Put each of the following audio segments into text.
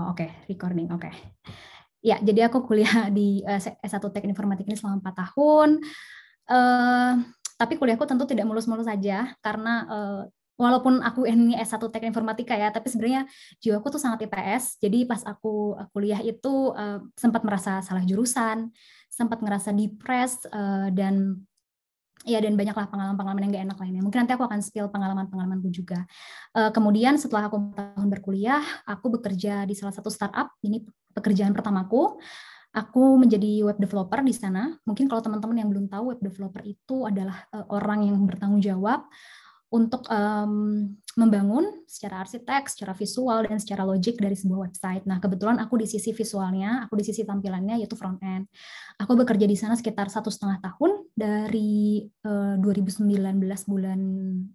Oh, oke, okay. recording. Oke. Okay. Ya, jadi aku kuliah di eh, S1 Teknik Informatik ini selama 4 tahun. Uh, tapi kuliahku tentu tidak mulus-mulus saja karena uh, walaupun aku ini S1 Teknik Informatika ya, tapi sebenarnya jiwaku tuh sangat IPS. Jadi pas aku kuliah itu uh, sempat merasa salah jurusan, sempat ngerasa depres uh, dan Ya dan banyaklah pengalaman-pengalaman yang gak enak lainnya. Mungkin nanti aku akan spill pengalaman-pengalamanku juga. Uh, kemudian setelah aku tahun berkuliah, aku bekerja di salah satu startup. Ini pekerjaan pertamaku. Aku menjadi web developer di sana. Mungkin kalau teman-teman yang belum tahu, web developer itu adalah uh, orang yang bertanggung jawab untuk um, membangun secara arsitek, secara visual dan secara logik dari sebuah website. Nah, kebetulan aku di sisi visualnya, aku di sisi tampilannya yaitu front end. Aku bekerja di sana sekitar satu setengah tahun dari eh, 2019 bulan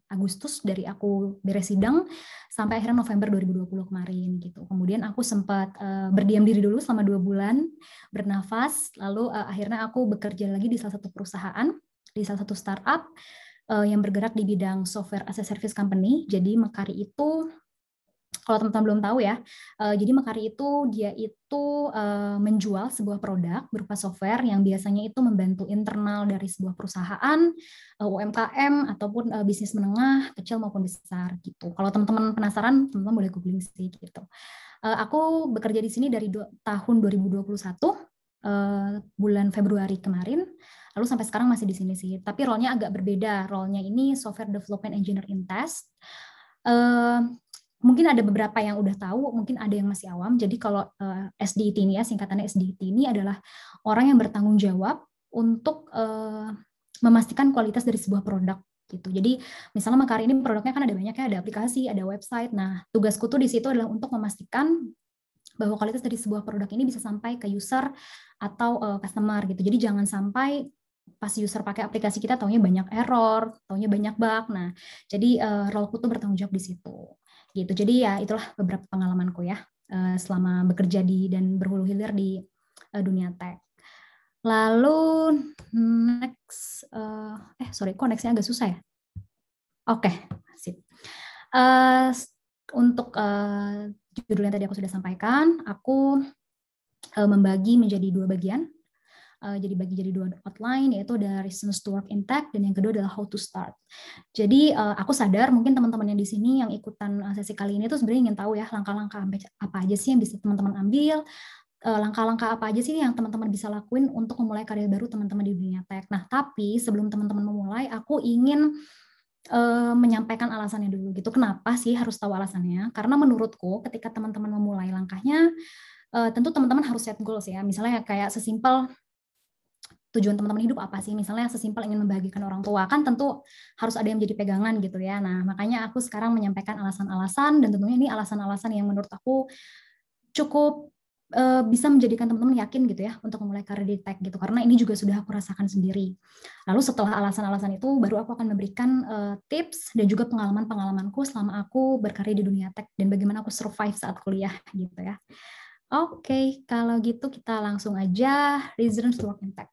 Agustus dari aku beres sidang sampai akhirnya November 2020 kemarin gitu. Kemudian aku sempat eh, berdiam diri dulu selama dua bulan, bernafas, lalu eh, akhirnya aku bekerja lagi di salah satu perusahaan, di salah satu startup uh, yang bergerak di bidang software as a service company. Jadi Mekari itu kalau teman-teman belum tahu ya, uh, jadi Mekari itu dia itu uh, menjual sebuah produk berupa software yang biasanya itu membantu internal dari sebuah perusahaan, uh, UMKM ataupun uh, bisnis menengah, kecil maupun besar gitu. Kalau teman-teman penasaran, teman-teman boleh googling sih gitu. Uh, aku bekerja di sini dari tahun 2021 uh, bulan Februari kemarin lalu sampai sekarang masih di sini sih tapi role-nya agak berbeda role-nya ini software development engineer in test uh, mungkin ada beberapa yang udah tahu, mungkin ada yang masih awam. Jadi kalau uh, eh, SDIT ini ya singkatannya SDIT ini adalah orang yang bertanggung jawab untuk uh, memastikan kualitas dari sebuah produk gitu. Jadi misalnya makar ini produknya kan ada banyak ya, ada aplikasi, ada website. Nah, tugasku tuh di situ adalah untuk memastikan bahwa kualitas dari sebuah produk ini bisa sampai ke user atau uh, customer gitu. Jadi jangan sampai pas user pakai aplikasi kita taunya banyak error, taunya banyak bug. Nah, jadi uh, eh, roleku tuh bertanggung jawab di situ. Gitu. Jadi ya itulah beberapa pengalamanku ya uh, selama bekerja di dan berhulu hilir di uh, dunia tech. Lalu next uh, eh sorry, koneksinya agak susah ya. Oke, okay, sip. Uh, untuk uh, judul yang tadi aku sudah sampaikan, aku uh, membagi menjadi dua bagian uh, jadi bagi jadi dua outline yaitu ada reasons to work intact dan yang kedua adalah how to start. Jadi uh, aku sadar mungkin teman-teman yang di sini yang ikutan eh, sesi kali ini tuh sebenarnya ingin tahu ya langkah-langkah apa aja sih yang bisa teman-teman ambil langkah-langkah apa aja sih yang teman-teman bisa lakuin untuk memulai karir baru teman-teman di dunia tech. Nah, tapi sebelum teman-teman memulai, aku ingin uh, menyampaikan alasannya dulu gitu. Kenapa sih harus tahu alasannya? Karena menurutku ketika teman-teman memulai langkahnya, uh, tentu teman-teman harus set goals ya. Misalnya kayak sesimpel tujuan teman-teman hidup apa sih misalnya sesimpel ingin membagikan orang tua kan tentu harus ada yang menjadi pegangan gitu ya nah makanya aku sekarang menyampaikan alasan-alasan dan tentunya ini alasan-alasan yang menurut aku cukup uh, bisa menjadikan teman-teman yakin gitu ya untuk memulai karir di tech gitu karena ini juga sudah aku rasakan sendiri lalu setelah alasan-alasan itu baru aku akan memberikan uh, tips dan juga pengalaman-pengalamanku selama aku berkarir di dunia tech dan bagaimana aku survive saat kuliah gitu ya Oke, okay, kalau gitu kita langsung aja reasons to work in tech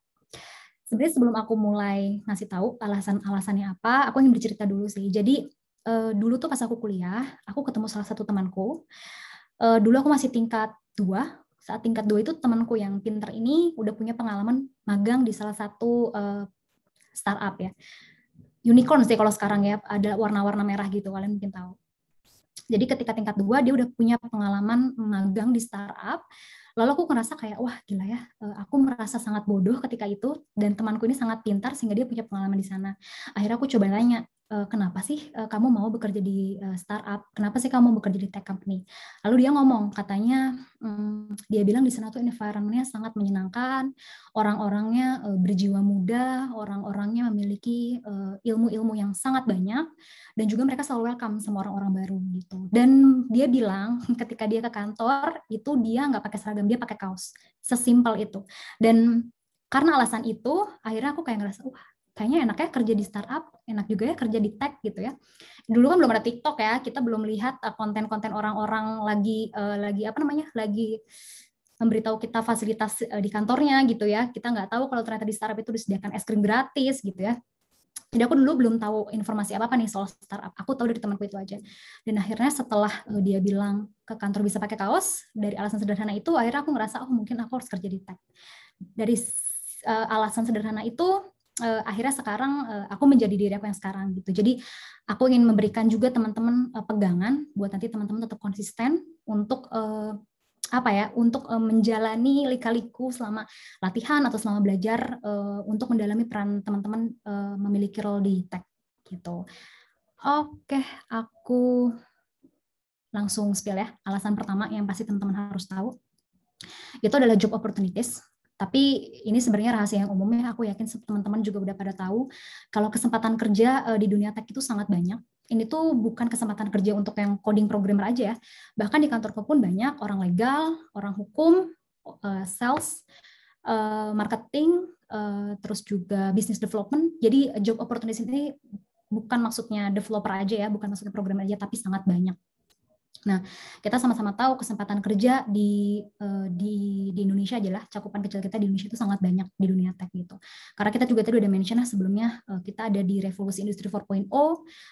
sebenarnya sebelum aku mulai ngasih tahu alasan-alasannya apa, aku ingin bercerita dulu sih. Jadi uh, dulu tuh pas aku kuliah, aku ketemu salah satu temanku. Uh, dulu aku masih tingkat dua. Saat tingkat dua itu temanku yang pinter ini udah punya pengalaman magang di salah satu uh, startup ya. Unicorn sih kalau sekarang ya, ada warna-warna merah gitu, kalian mungkin tahu. Jadi ketika tingkat dua dia udah punya pengalaman magang di startup Lalu aku ngerasa kayak wah gila ya, eh, aku merasa sangat bodoh ketika itu dan temanku ini sangat pintar sehingga dia punya pengalaman di sana. Akhirnya aku coba nanya, Eh, kenapa sih eh, kamu mau bekerja di eh, startup? Kenapa sih kamu mau bekerja di tech company? Lalu dia ngomong, katanya um, dia bilang di sana tuh environment-nya sangat menyenangkan, orang-orangnya berjiwa muda, orang-orangnya memiliki ilmu-ilmu yang sangat banyak, dan juga mereka selalu welcome sama orang-orang baru gitu. Dan dia bilang ketika dia ke kantor itu dia nggak pakai seragam, dia pakai kaos, sesimpel itu. Dan karena alasan itu akhirnya aku kayak ngerasa wah kayaknya enak ya kerja di startup, enak juga ya kerja di tech gitu ya. Dulu kan belum ada TikTok ya, kita belum lihat eh, konten-konten orang-orang lagi uh, lagi apa namanya? lagi memberitahu kita fasilitas uh, di kantornya gitu ya. Kita nggak tahu kalau ternyata di startup itu disediakan es krim gratis gitu ya. Jadi aku dulu belum tahu informasi apa-apa nih soal startup. Aku tahu dari temanku itu aja. Dan akhirnya setelah dia bilang ke kantor bisa pakai kaos, dari alasan sederhana itu akhirnya aku ngerasa oh mungkin aku harus kerja di tech. Dari uh, alasan sederhana itu uh, akhirnya sekarang uh, aku menjadi diri aku yang sekarang gitu. Jadi aku ingin memberikan juga teman-teman uh, pegangan buat nanti teman-teman tetap konsisten untuk uh, apa ya untuk uh, menjalani lika-liku selama latihan atau selama belajar uh, untuk mendalami peran teman-teman uh, memiliki role di tech gitu. Oke, aku langsung spill ya. Alasan pertama yang pasti teman-teman harus tahu itu adalah job opportunities tapi ini sebenarnya rahasia yang umumnya aku yakin teman-teman juga udah pada tahu kalau kesempatan kerja eh, di dunia tech itu sangat banyak. Ini tuh bukan kesempatan kerja untuk yang coding programmer aja ya. Bahkan di kantor pun banyak orang legal, orang hukum, eh, sales, eh, marketing, terus juga business development. Jadi job opportunity ini bukan maksudnya developer aja ya, bukan maksudnya programmer aja, tapi sangat banyak Nah, kita sama-sama tahu kesempatan kerja di eh, di di Indonesia aja lah, cakupan kecil kita di Indonesia itu sangat banyak di dunia tech gitu. Karena kita juga tadi udah mention sebelumnya eh, kita ada di revolusi industri 4.0,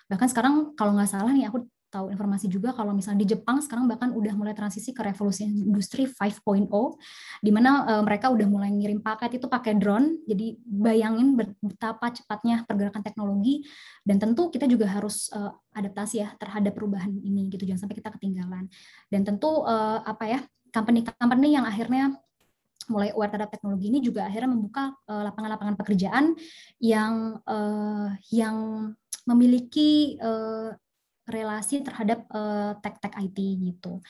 bahkan sekarang kalau nggak salah nih aku tahu informasi juga kalau misalnya di Jepang sekarang bahkan udah mulai transisi ke revolusi industri 5.0 di mana uh, mereka udah mulai ngirim paket itu pakai drone. Jadi bayangin betapa cepatnya pergerakan teknologi dan tentu kita juga harus uh, adaptasi ya terhadap perubahan ini gitu jangan sampai kita ketinggalan. Dan tentu uh, apa ya company-company yang akhirnya mulai aware terhadap teknologi ini juga akhirnya membuka lapangan-lapangan pekerjaan yang uh, yang memiliki uh, relasi terhadap uh, eh, tech-tech IT gitu.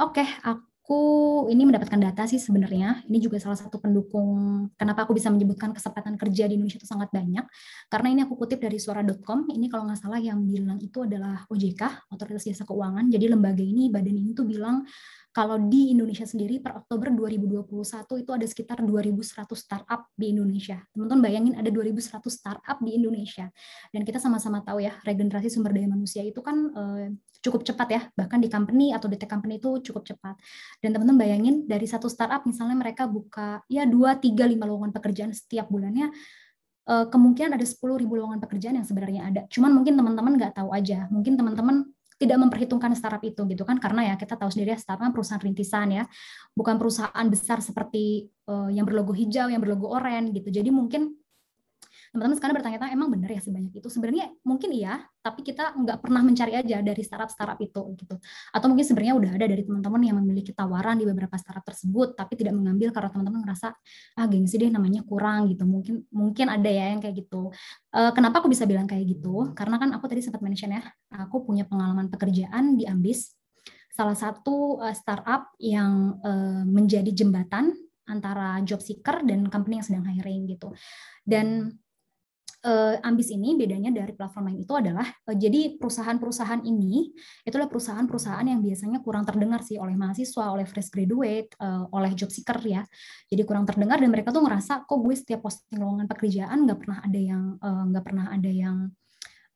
Oke, okay, aku aku ini mendapatkan data sih sebenarnya. Ini juga salah satu pendukung kenapa aku bisa menyebutkan kesempatan kerja di Indonesia itu sangat banyak. Karena ini aku kutip dari suara.com. Ini kalau nggak salah yang bilang itu adalah OJK, Otoritas Jasa Keuangan. Jadi lembaga ini, badan ini tuh bilang kalau di Indonesia sendiri per Oktober 2021 itu ada sekitar 2.100 startup di Indonesia. Teman-teman bayangin ada 2.100 startup di Indonesia. Dan kita sama-sama tahu ya, regenerasi sumber daya manusia itu kan eh, cukup cepat ya bahkan di company atau di tech company itu cukup cepat dan teman-teman bayangin dari satu startup misalnya mereka buka ya dua tiga lima lowongan pekerjaan setiap bulannya eh, kemungkinan ada ribu lowongan pekerjaan yang sebenarnya ada. Cuman mungkin teman-teman nggak tahu aja. Mungkin teman-teman tidak memperhitungkan startup itu gitu kan karena ya kita tahu sendiri ya startup kan perusahaan rintisan ya bukan perusahaan besar seperti eh, yang berlogo hijau yang berlogo oranye gitu jadi mungkin teman-teman sekarang bertanya-tanya emang benar ya sebanyak itu sebenarnya mungkin iya tapi kita nggak pernah mencari aja dari startup-startup itu gitu atau mungkin sebenarnya udah ada dari teman-teman yang memiliki tawaran di beberapa startup tersebut tapi tidak mengambil karena teman-teman ngerasa ah gengsi deh namanya kurang gitu mungkin mungkin ada ya yang kayak gitu uh, kenapa aku bisa bilang kayak gitu karena kan aku tadi sempat mention ya aku punya pengalaman pekerjaan di Ambis salah satu eh, startup yang uh, menjadi jembatan antara job seeker dan company yang sedang hiring gitu. Dan uh, Ambis ini bedanya dari platform lain itu adalah uh, jadi perusahaan-perusahaan ini itulah perusahaan-perusahaan yang biasanya kurang terdengar sih oleh mahasiswa, oleh fresh graduate, uh, oleh job seeker ya. Jadi kurang terdengar dan mereka tuh ngerasa kok gue setiap posting lowongan pekerjaan nggak pernah ada yang nggak uh, pernah ada yang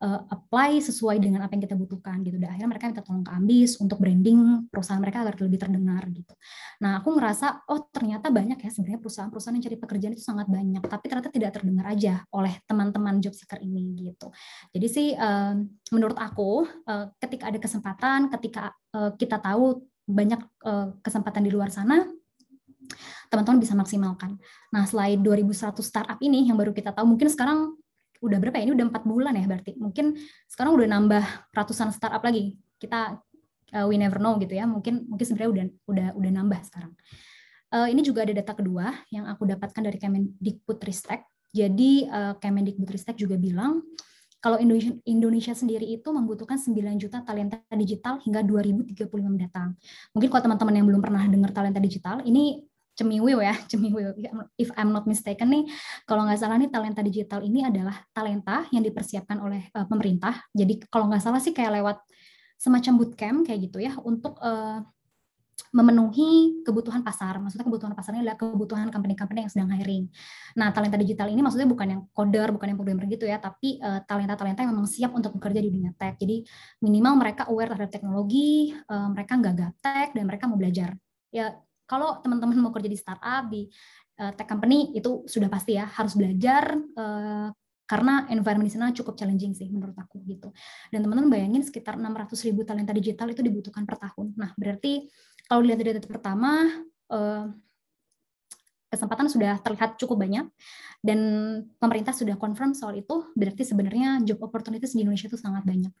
uh, apply sesuai dengan apa yang kita butuhkan gitu. Dan akhirnya mereka minta tolong ke Ambis untuk branding perusahaan mereka agar lebih terdengar gitu. Nah, aku ngerasa oh ternyata banyak ya sebenarnya perusahaan-perusahaan yang cari pekerjaan itu sangat banyak, tapi ternyata tidak terdengar aja oleh teman-teman job seeker ini gitu. Jadi sih menurut aku eh, ketika ada kesempatan, ketika eh, kita tahu banyak eh, kesempatan di luar sana, teman-teman bisa maksimalkan. Nah, selain 2100 startup ini yang baru kita tahu, mungkin sekarang udah berapa ya? Ini udah empat bulan ya berarti. Mungkin sekarang udah nambah ratusan startup lagi. Kita uh, we never know gitu ya mungkin mungkin sebenarnya udah udah udah nambah sekarang uh, ini juga ada data kedua yang aku dapatkan dari Kemendikbudristek jadi uh, Kemendikbudristek juga bilang kalau Indonesia, Indonesia sendiri itu membutuhkan 9 juta talenta digital hingga 2035 mendatang. Mungkin kalau teman-teman yang belum pernah dengar talenta digital, ini cemiwiw ya, cemiwiw. If I'm not mistaken nih, kalau nggak salah nih talenta digital ini adalah talenta yang dipersiapkan oleh uh, pemerintah. Jadi kalau nggak salah sih kayak lewat semacam bootcamp kayak gitu ya untuk uh, memenuhi kebutuhan pasar. Maksudnya kebutuhan pasarnya adalah kebutuhan company-company yang sedang hiring. Nah, talenta digital ini maksudnya bukan yang coder, bukan yang programmer gitu ya, tapi eh, talenta-talenta uh, yang memang siap untuk bekerja di dunia tech. Jadi minimal mereka aware terhadap teknologi, uh, mereka nggak gaptek, dan mereka mau belajar. Ya, kalau teman-teman mau kerja di startup, di uh, tech company, itu sudah pasti ya, harus belajar uh, karena environment di sana cukup challenging sih menurut aku gitu. Dan teman-teman bayangin sekitar 600 ribu talenta digital itu dibutuhkan per tahun. Nah berarti kalau dilihat dari data pertama eh, kesempatan sudah terlihat cukup banyak dan pemerintah sudah confirm soal itu berarti sebenarnya job opportunities di Indonesia itu sangat banyak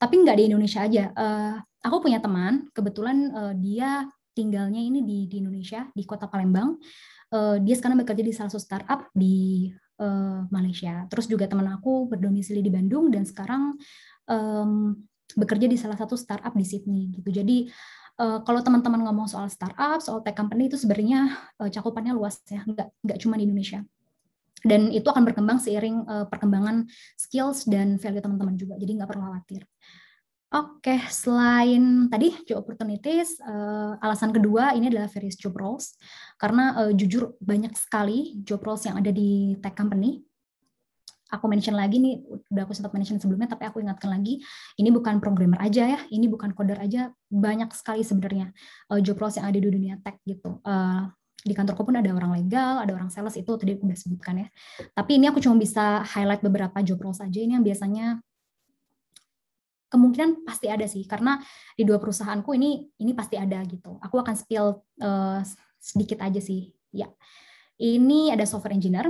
tapi nggak di Indonesia aja eh, aku punya teman kebetulan eh, dia tinggalnya ini di di Indonesia di kota Palembang dia sekarang bekerja di salah satu startup di uh, Malaysia. Terus juga teman aku berdomisili di Bandung dan sekarang um, bekerja di salah satu startup di Sydney gitu. Jadi uh, kalau teman-teman ngomong soal startup, soal tech company itu sebenarnya uh, cakupannya luas ya, nggak nggak cuma di Indonesia. Dan itu akan berkembang seiring uh, perkembangan skills dan value teman-teman juga. Jadi nggak perlu khawatir. Oke, selain tadi job opportunities, uh, alasan kedua ini adalah various job roles. Karena uh, jujur banyak sekali job roles yang ada di tech company. Aku mention lagi nih, udah aku sempat mention sebelumnya, tapi aku ingatkan lagi, ini bukan programmer aja ya, ini bukan coder aja, banyak sekali sebenarnya uh, job roles yang ada di dunia tech gitu. Uh, di kantorku pun ada orang legal, ada orang sales itu tadi aku udah sebutkan ya. Tapi ini aku cuma bisa highlight beberapa job roles aja ini yang biasanya kemungkinan pasti ada sih karena di dua perusahaanku ini ini pasti ada gitu. Aku akan spill uh, sedikit aja sih. Ya. Ini ada software engineer.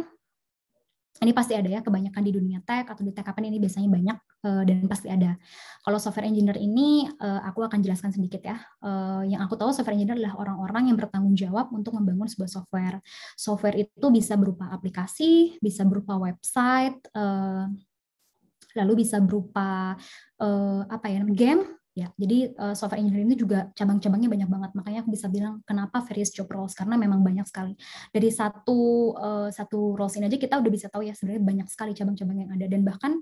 Ini pasti ada ya kebanyakan di dunia tech atau di tech apa ini biasanya banyak uh, dan pasti ada. Kalau software engineer ini uh, aku akan jelaskan sedikit ya. Uh, yang aku tahu software engineer adalah orang-orang yang bertanggung jawab untuk membangun sebuah software. Software itu bisa berupa aplikasi, bisa berupa website, uh, lalu bisa berupa uh, apa ya game ya jadi uh, software engineering itu juga cabang-cabangnya banyak banget makanya aku bisa bilang kenapa various job roles karena memang banyak sekali dari satu uh, satu roles ini aja kita udah bisa tahu ya sebenarnya banyak sekali cabang-cabang yang ada dan bahkan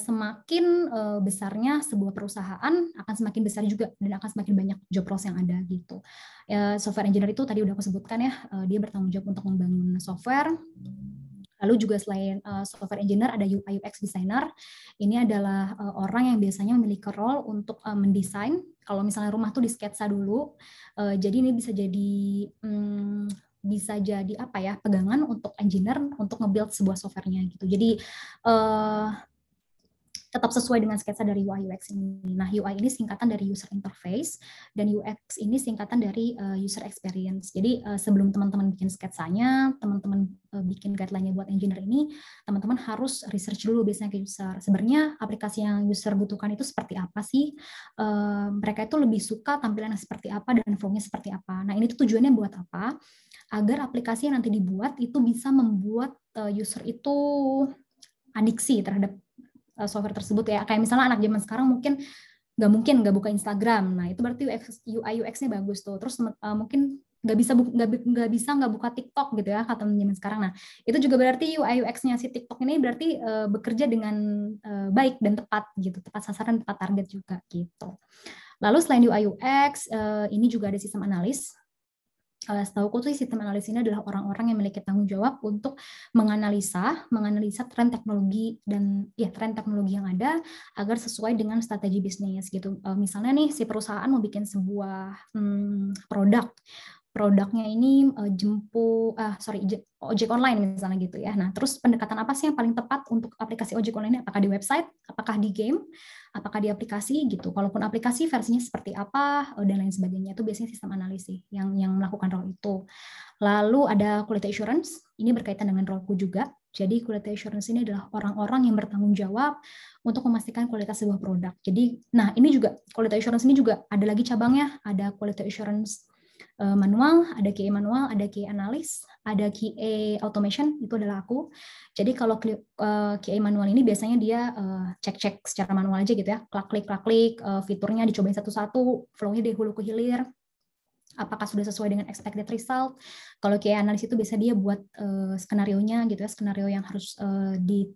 semakin besarnya sebuah perusahaan akan semakin besar juga dan akan semakin banyak job roles yang ada gitu. Ya, software engineer itu tadi udah aku sebutkan ya, dia bertanggung jawab untuk membangun software Lalu juga selain uh, software engineer ada UI UX designer. Ini adalah uh, orang yang biasanya memiliki role untuk uh, mendesain. Kalau misalnya rumah tuh disketsa dulu, uh, jadi ini bisa jadi um, bisa jadi apa ya pegangan untuk engineer untuk nge-build sebuah softwarenya gitu. Jadi uh, tetap sesuai dengan sketsa dari UI UX ini. Nah, UI ini singkatan dari user interface dan UX ini singkatan dari uh, user experience. Jadi uh, sebelum teman-teman bikin sketsanya, teman-teman uh, bikin guideline-nya buat engineer ini, teman-teman harus research dulu biasanya ke user. Sebenarnya aplikasi yang user butuhkan itu seperti apa sih? Uh, mereka itu lebih suka tampilannya seperti apa dan flow-nya seperti apa. Nah, ini tuh tujuannya buat apa? Agar aplikasi yang nanti dibuat itu bisa membuat uh, user itu adiksi terhadap Eh, software tersebut ya kayak misalnya anak zaman sekarang mungkin nggak mungkin nggak buka Instagram nah itu berarti UX, UI UX-nya bagus tuh terus uh, mungkin nggak bisa nggak nggak bisa nggak buka TikTok gitu ya kata zaman sekarang nah itu juga berarti UI UX-nya si TikTok ini berarti uh, bekerja dengan uh, baik dan tepat gitu tepat sasaran tepat target juga gitu lalu selain UI UX uh, ini juga ada sistem analis setahuku tuh sistem analis ini adalah orang-orang yang memiliki tanggung jawab untuk menganalisa, menganalisa tren teknologi dan ya tren teknologi yang ada agar sesuai dengan strategi bisnis gitu. Eh, misalnya nih si perusahaan mau bikin sebuah hmm, produk produknya ini uh, jempu ah sorry oh, ojek online misalnya gitu ya. Nah, terus pendekatan apa sih yang paling tepat untuk aplikasi ojek online ini? Apakah di website, apakah di game, apakah di aplikasi gitu. Kalaupun aplikasi versinya seperti apa eh, dan lain sebagainya itu biasanya sistem analisis yang yang melakukan role itu. Lalu ada quality assurance, ini berkaitan dengan roleku juga. Jadi quality assurance ini adalah orang-orang yang bertanggung jawab untuk memastikan kualitas sebuah produk. Jadi, nah ini juga quality assurance ini juga ada lagi cabangnya, ada quality assurance Eh, manual, ada QA e manual, ada QA e analis, ada QA e automation, itu adalah aku. Jadi kalau eh, QA manual ini biasanya dia eh, cek-cek secara manual aja gitu ya, klik-klik, klik fiturnya dicobain satu-satu, flow-nya dari hulu ke hilir, apakah sudah sesuai dengan expected result. Kalau QA analis itu biasa dia buat skenario-nya gitu ya, skenario yang harus di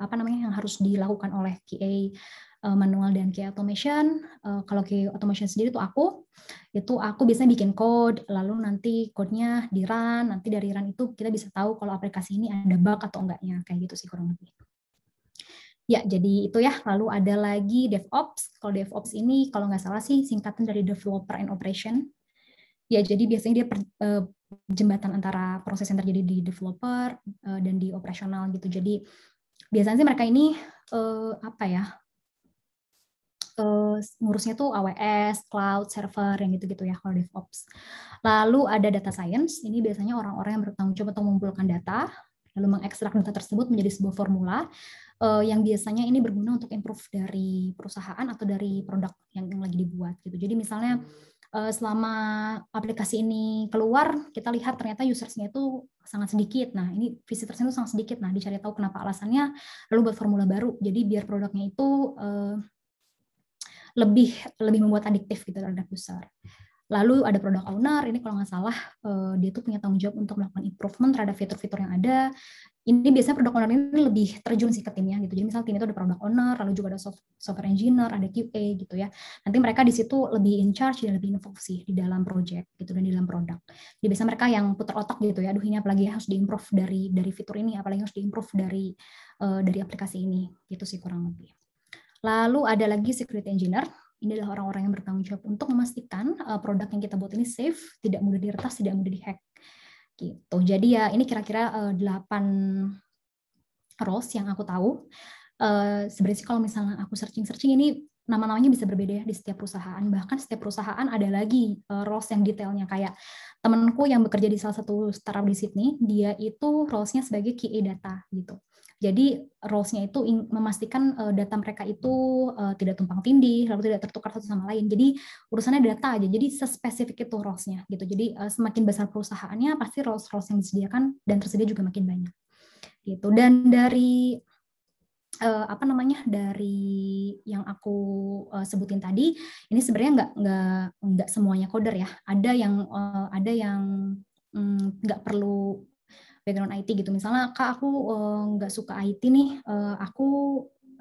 apa namanya yang harus dilakukan oleh QA Eh, manual dan key automation. Eh, kalau key automation sendiri itu aku, itu aku biasanya bikin code, lalu nanti codenya di run, nanti dari run itu kita bisa tahu kalau aplikasi ini ada bug atau enggaknya, kayak gitu sih kurang lebih. Ya, jadi itu ya. Lalu ada lagi DevOps. Kalau DevOps ini, kalau nggak salah sih, singkatan dari Developer and Operation. Ya, jadi biasanya dia per, uh, jembatan antara proses yang terjadi di developer uh, dan di operasional gitu. Jadi biasanya sih mereka ini uh, apa ya ngurusnya tuh AWS, cloud, server, yang gitu-gitu ya kalau DevOps. Lalu ada data science, ini biasanya orang-orang yang bertanggung jawab untuk mengumpulkan data, lalu mengekstrak data tersebut menjadi sebuah formula uh, yang biasanya ini berguna untuk improve dari perusahaan atau dari produk yang, yang lagi dibuat gitu. Jadi misalnya eh, selama aplikasi ini keluar kita lihat ternyata usersnya itu sangat sedikit. Nah ini visitorsnya itu sangat sedikit. Nah dicari tahu kenapa alasannya lalu buat formula baru. Jadi biar produknya itu uh, lebih lebih membuat adiktif gitu terhadap user. Lalu ada product owner, ini kalau nggak salah eh, dia tuh punya tanggung jawab untuk melakukan improvement terhadap fitur-fitur yang ada. Ini biasanya product owner ini lebih terjun sih ke timnya gitu. Jadi misalnya tim itu ada product owner, lalu juga ada software engineer, ada QA gitu ya. Nanti mereka di situ lebih in charge dan lebih involved sih di dalam project gitu dan di dalam produk. Jadi biasanya mereka yang putar otak gitu ya, aduh ini apalagi harus diimprove dari dari fitur ini, apalagi harus diimprove dari eh, dari aplikasi ini gitu sih kurang lebih. Lalu ada lagi security engineer. Ini adalah orang-orang yang bertanggung jawab untuk memastikan eh, produk yang kita buat ini safe, tidak mudah diretas, tidak mudah dihack. Gitu. Jadi ya ini kira-kira uh, eh, 8 roles yang aku tahu. Eh, sebenarnya kalau misalnya aku searching-searching ini nama-namanya bisa berbeda ya di setiap perusahaan. Bahkan setiap perusahaan ada lagi uh, roles yang detailnya kayak temanku yang bekerja di salah satu startup di Sydney, dia itu roles-nya sebagai QA e data gitu. Jadi roles-nya itu memastikan eh, data mereka itu eh, tidak tumpang tindih, lalu tidak tertukar satu sama lain. Jadi urusannya data aja. Jadi sespesifik itu roles-nya gitu. Jadi eh, semakin besar perusahaannya pasti roles-roles yang disediakan dan tersedia juga makin banyak. Gitu. Dan dari apa namanya dari yang aku sebutin tadi ini sebenarnya nggak nggak nggak semuanya koder ya ada yang ada yang mm, nggak perlu background IT gitu. Misalnya kak aku eh, nggak uh, suka IT nih, uh, aku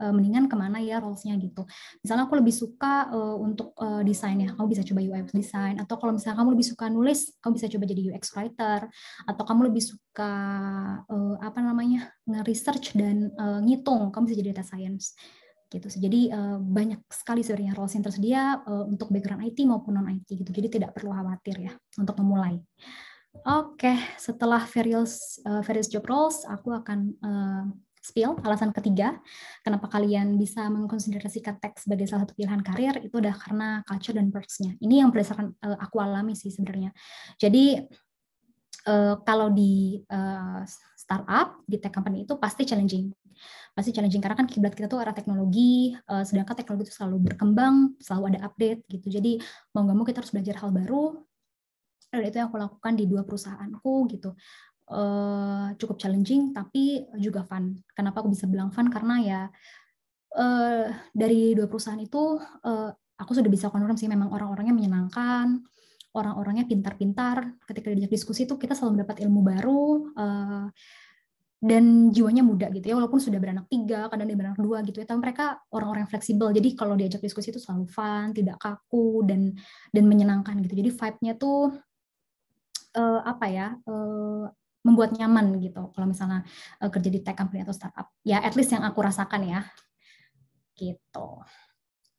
uh, mendingan kemana ya rolesnya gitu. Misalnya aku lebih suka uh, untuk uh, desain ya, kamu bisa coba UX design. Atau kalau misalnya kamu lebih suka nulis, kamu bisa coba jadi UX writer. Atau kamu lebih suka uh, apa namanya nge-research dan uh, ngitung, kamu bisa jadi data science gitu. Jadi uh, banyak sekali sebenarnya roles yang tersedia uh, untuk background IT maupun non IT gitu. Jadi tidak perlu khawatir ya untuk memulai. Oke, okay. setelah various uh, eh, various job roles, aku akan uh, spill alasan ketiga kenapa kalian bisa mengkonsiderasikan teks sebagai salah satu pilihan karir itu udah karena culture dan perks-nya. Ini yang berdasarkan uh, aku alami sih sebenarnya. Jadi uh, kalau di uh, startup di tech company itu pasti challenging. Pasti challenging karena kan kiblat kita tuh arah teknologi, uh, sedangkan teknologi itu selalu berkembang, selalu ada update gitu. Jadi mau nggak mau kita harus belajar hal baru dan itu yang aku lakukan di dua perusahaanku gitu uh, cukup challenging tapi juga fun kenapa aku bisa bilang fun karena ya uh, dari dua perusahaan itu uh, aku sudah bisa konfirm sih memang orang-orangnya menyenangkan orang-orangnya pintar-pintar ketika diajak diskusi itu kita selalu mendapat ilmu baru uh, dan jiwanya muda gitu ya walaupun sudah beranak tiga kadang dia beranak dua gitu ya tapi mereka orang-orang yang fleksibel jadi kalau diajak diskusi itu selalu fun tidak kaku dan dan menyenangkan gitu jadi vibe-nya tuh uh, apa ya uh, membuat nyaman gitu kalau misalnya uh, kerja di tech company atau startup ya at least yang aku rasakan ya gitu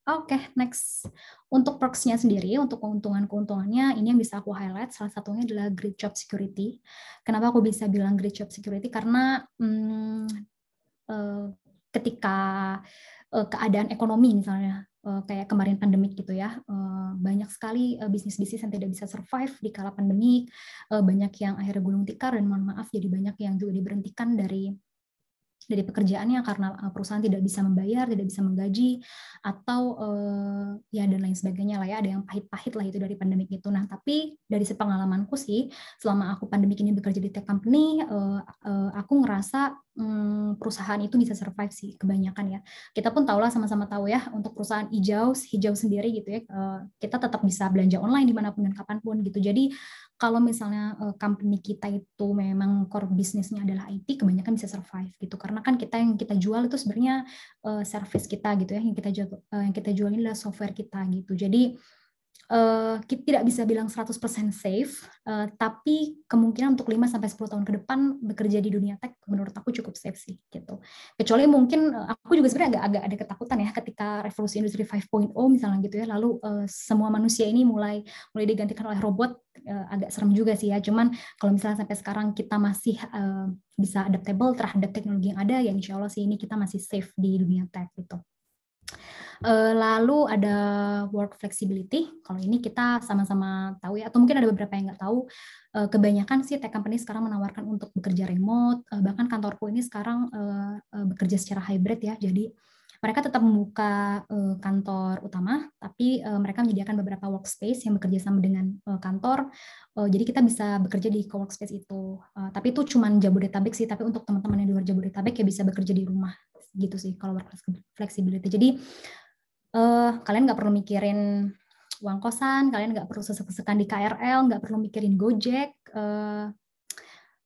oke okay, next untuk proxy-nya sendiri untuk keuntungan keuntungannya ini yang bisa aku highlight salah satunya adalah great job security kenapa aku bisa bilang great job security karena hmm, uh, ketika uh, keadaan ekonomi misalnya Eh, kayak kemarin pandemik gitu ya eh, banyak sekali eh, bisnis-bisnis yang tidak bisa survive di kala pandemik banyak yang akhirnya gulung tikar dan mohon maaf jadi banyak yang juga diberhentikan dari dari pekerjaannya karena perusahaan tidak bisa membayar, tidak bisa menggaji atau ya dan lain sebagainya lah ya ada yang pahit-pahit lah itu dari pandemik itu. Nah tapi dari sepengalamanku sih selama aku pandemik ini bekerja di tech company, aku ngerasa hmm, perusahaan itu bisa survive sih kebanyakan ya. Kita pun tahulah sama-sama tahu ya untuk perusahaan hijau hijau sendiri gitu ya eh, kita tetap bisa belanja online dimanapun dan kapanpun gitu. Jadi kalau misalnya eh, company kita itu memang core bisnisnya adalah IT, kebanyakan bisa survive gitu. Karena kan kita yang kita jual itu sebenarnya eh, service kita gitu ya, yang kita jual, yang kita jual adalah software kita gitu. Jadi uh, kita tidak bisa bilang 100% safe, uh, tapi kemungkinan untuk 5 sampai 10 tahun ke depan bekerja di dunia tech menurut aku cukup safe sih gitu. Kecuali mungkin uh, aku juga sebenarnya agak-agak ada ketakutan ya ketika revolusi industri 5.0 misalnya gitu ya, lalu uh, semua manusia ini mulai mulai digantikan oleh robot agak serem juga sih ya. Cuman kalau misalnya sampai sekarang kita masih uh, bisa adaptable terhadap teknologi yang ada, ya insya Allah sih ini kita masih safe di dunia tech gitu. Eh, lalu ada work flexibility. Kalau ini kita sama-sama tahu ya, atau mungkin ada beberapa yang nggak tahu. Eh, kebanyakan sih tech company sekarang menawarkan untuk bekerja remote. Eh, bahkan kantorku ini sekarang bekerja secara hybrid ya. Jadi mereka tetap membuka kantor utama, tapi mereka menyediakan beberapa workspace yang bekerja sama dengan kantor. jadi kita bisa bekerja di co-workspace itu. tapi itu cuma Jabodetabek sih, tapi untuk teman-teman yang di luar Jabodetabek ya bisa bekerja di rumah gitu sih kalau workplace flexibility jadi uh, kalian nggak perlu mikirin uang kosan kalian nggak perlu sesek-sekan di KRL nggak perlu mikirin gojek uh,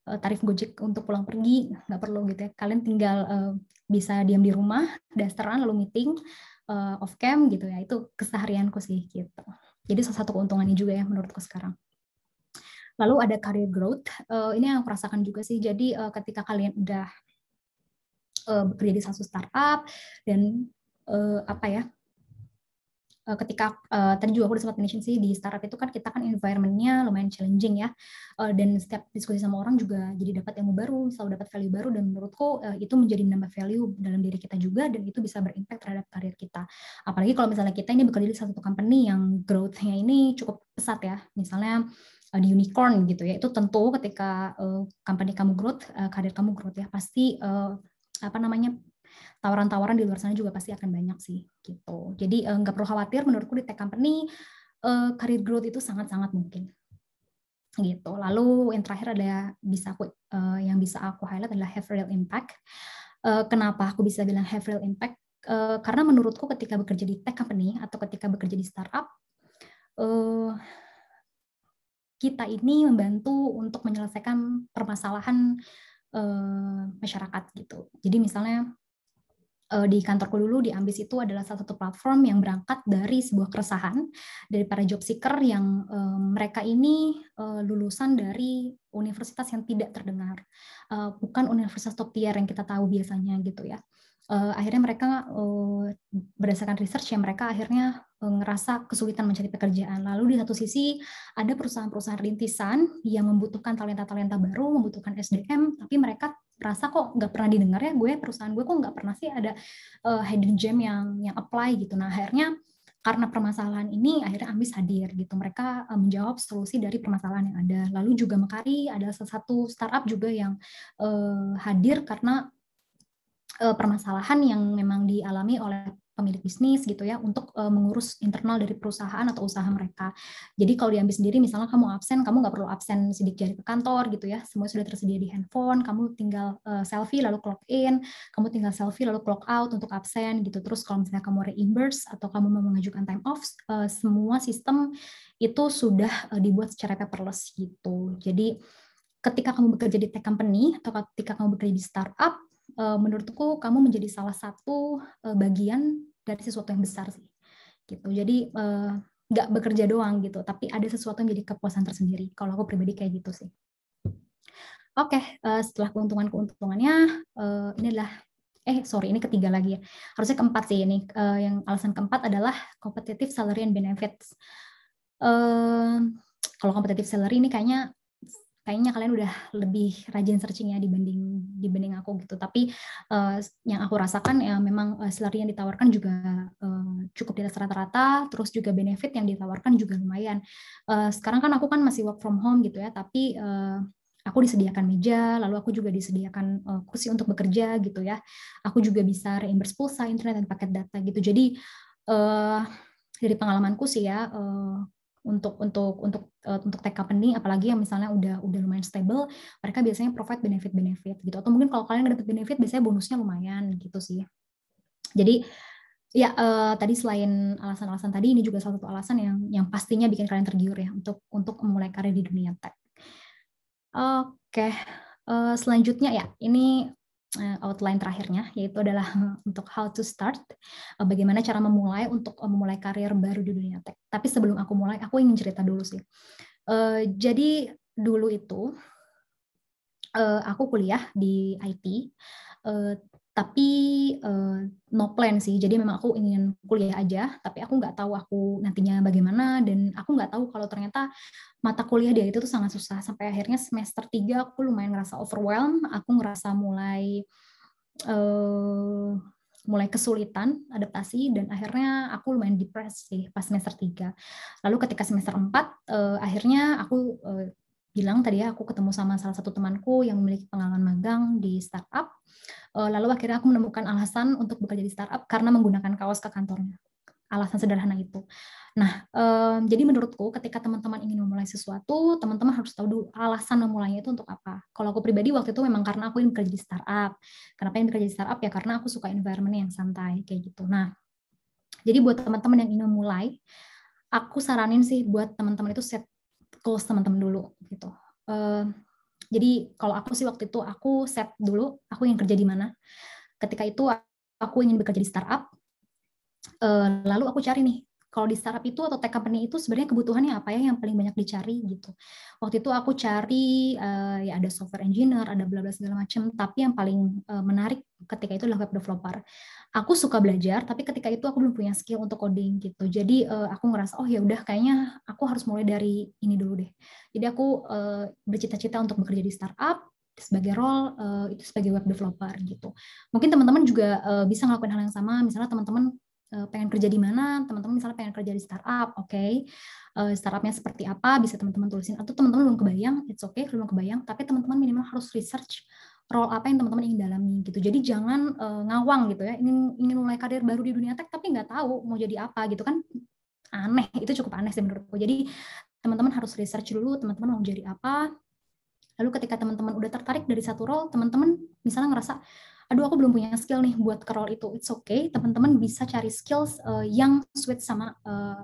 tarif gojek untuk pulang pergi nggak perlu gitu ya kalian tinggal uh, bisa diam di rumah dasteran lalu meeting uh, off cam gitu ya itu keseharianku sih gitu jadi salah satu keuntungannya juga ya menurutku sekarang lalu ada career growth uh, ini yang aku rasakan juga sih jadi uh, ketika kalian udah uh, bekerja di satu startup dan uh, apa ya eh, ketika uh, tadi juga aku sempat mention sih di startup itu kan kita kan environmentnya lumayan challenging ya uh, dan setiap diskusi sama orang juga jadi dapat ilmu baru selalu dapat value baru dan menurutku uh, itu menjadi menambah value dalam diri kita juga dan itu bisa berimpact terhadap karir kita apalagi kalau misalnya kita ini bekerja di satu company yang growth-nya ini cukup pesat ya misalnya di unicorn gitu ya itu tentu ketika uh, company kamu growth uh, karir kamu growth ya pasti uh, apa namanya tawaran-tawaran di luar sana juga pasti akan banyak sih gitu. Jadi eh, nggak perlu khawatir menurutku di tech company eh, career growth itu sangat-sangat mungkin gitu. Lalu yang terakhir ada bisa aku uh, yang bisa aku highlight adalah have real impact. Uh, kenapa aku bisa bilang have real impact? Uh, karena menurutku ketika bekerja di tech company atau ketika bekerja di startup uh, kita ini membantu untuk menyelesaikan permasalahan Eh, masyarakat gitu. Jadi misalnya eh, di kantorku dulu di Ambis itu adalah salah satu platform yang berangkat dari sebuah keresahan dari para job seeker yang eh, mereka ini lulusan dari universitas yang tidak terdengar, bukan universitas top tier yang kita tahu biasanya gitu ya uh, akhirnya mereka uh, berdasarkan research ya mereka akhirnya uh, ngerasa kesulitan mencari pekerjaan. Lalu di satu sisi ada perusahaan-perusahaan rintisan yang membutuhkan talenta-talenta baru, membutuhkan SDM, tapi mereka rasa kok nggak pernah didengar ya gue perusahaan gue kok nggak pernah sih ada uh, hidden gem yang yang apply gitu. Nah akhirnya karena permasalahan ini akhirnya Ambis hadir gitu. Mereka uh, menjawab solusi dari permasalahan yang ada. Lalu juga Mekari ada salah satu startup juga yang uh, hadir karena uh, permasalahan yang memang dialami oleh pemilik bisnis gitu ya untuk uh, mengurus internal dari perusahaan atau usaha mereka. Jadi kalau diambil sendiri misalnya kamu absen, kamu nggak perlu absen sidik jari ke kantor gitu ya, semua sudah tersedia di handphone, kamu tinggal uh, selfie lalu clock in, kamu tinggal selfie lalu clock out untuk absen gitu. Terus kalau misalnya kamu reimburse atau kamu mau mengajukan time off, uh, semua sistem itu sudah uh, dibuat secara paperless gitu. Jadi ketika kamu bekerja di tech company atau ketika kamu bekerja di startup Eh, menurutku kamu menjadi salah satu eh, bagian dari sesuatu yang besar sih gitu jadi eh, nggak bekerja doang gitu tapi ada sesuatu yang jadi kepuasan tersendiri kalau aku pribadi kayak gitu sih oke okay, setelah keuntungan keuntungannya uh, ini adalah eh sorry ini ketiga lagi ya harusnya keempat sih ini yang alasan keempat adalah competitive salary and benefits kalau competitive salary ini kayaknya kayaknya kalian udah lebih rajin searching ya dibanding dibanding aku gitu tapi uh, yang aku rasakan ya memang uh, salary yang ditawarkan juga uh, cukup di atas rata-rata terus juga benefit yang ditawarkan juga lumayan uh, sekarang kan aku kan masih work from home gitu ya tapi uh, aku disediakan meja, lalu aku juga disediakan uh, kursi untuk bekerja gitu ya. Aku juga bisa reimburse pulsa, internet dan paket data gitu. Jadi uh, dari pengalamanku sih ya, uh, untuk untuk untuk uh, untuk tech company apalagi yang misalnya udah udah lumayan stable mereka biasanya provide benefit-benefit gitu atau mungkin kalau kalian dapat benefit biasanya bonusnya lumayan gitu sih jadi ya uh, tadi selain alasan-alasan tadi ini juga salah satu alasan yang yang pastinya bikin kalian tergiur ya untuk untuk memulai karir di dunia tech oke okay. uh, eh, selanjutnya ya ini Eh, outline terakhirnya yaitu adalah untuk how to start eh, bagaimana cara memulai untuk eh, memulai karir baru di dunia tech tapi sebelum aku mulai aku ingin cerita dulu sih jadi dulu itu aku kuliah di IT tapi uh, no plan sih jadi memang aku ingin kuliah aja tapi aku nggak tahu aku nantinya bagaimana dan aku nggak tahu kalau ternyata mata kuliah dia itu tuh sangat susah sampai akhirnya semester 3 aku lumayan ngerasa overwhelmed aku ngerasa mulai uh, mulai kesulitan adaptasi dan akhirnya aku lumayan depresi pas semester 3 lalu ketika semester 4 uh, eh, akhirnya aku uh, bilang tadi ya aku ketemu sama salah satu temanku yang memiliki pengalaman magang di startup eh, lalu akhirnya aku menemukan alasan untuk bekerja di startup karena menggunakan kaos ke kantornya alasan sederhana itu nah um, jadi menurutku ketika teman-teman ingin memulai sesuatu teman-teman harus tahu dulu alasan memulainya itu untuk apa kalau aku pribadi waktu itu memang karena aku ingin bekerja di startup kenapa ingin bekerja di startup ya karena aku suka environment yang santai kayak gitu nah jadi buat teman-teman yang ingin memulai aku saranin sih buat teman-teman itu set close teman-teman dulu gitu. Uh, jadi kalau aku sih waktu itu aku set dulu aku ingin kerja di mana. Ketika itu aku ingin bekerja di startup. Uh, lalu aku cari nih kalau di startup itu atau tech company itu sebenarnya kebutuhannya apa ya yang paling banyak dicari gitu. Waktu itu aku cari uh, ya ada software engineer, ada bla bla segala macam, tapi yang paling uh, menarik ketika itu adalah web developer. Aku suka belajar, tapi ketika itu aku belum punya skill untuk coding gitu. Jadi uh, aku ngerasa oh ya udah kayaknya aku harus mulai dari ini dulu deh. Jadi aku uh, bercita-cita untuk bekerja di startup, sebagai role itu sebagai web developer gitu. Mungkin teman-teman juga bisa ngelakuin hal yang sama, misalnya teman-teman Eh, pengen kerja di mana, teman-teman misalnya pengen kerja di startup, oke, okay. uh, eh, startupnya seperti apa, bisa teman-teman tulisin, atau teman-teman belum kebayang, it's okay, belum kebayang, tapi teman-teman minimal harus research role apa yang teman-teman ingin dalami gitu. Jadi jangan uh, ngawang gitu ya, ingin ingin mulai karir baru di dunia tech tapi nggak tahu mau jadi apa gitu kan aneh, itu cukup aneh sih menurutku. Jadi teman-teman harus research dulu, teman-teman mau jadi apa, lalu ketika teman-teman udah tertarik dari satu role teman-teman misalnya ngerasa aduh aku belum punya skill nih buat ke role itu it's okay teman-teman bisa cari skills uh, yang sweet sama uh,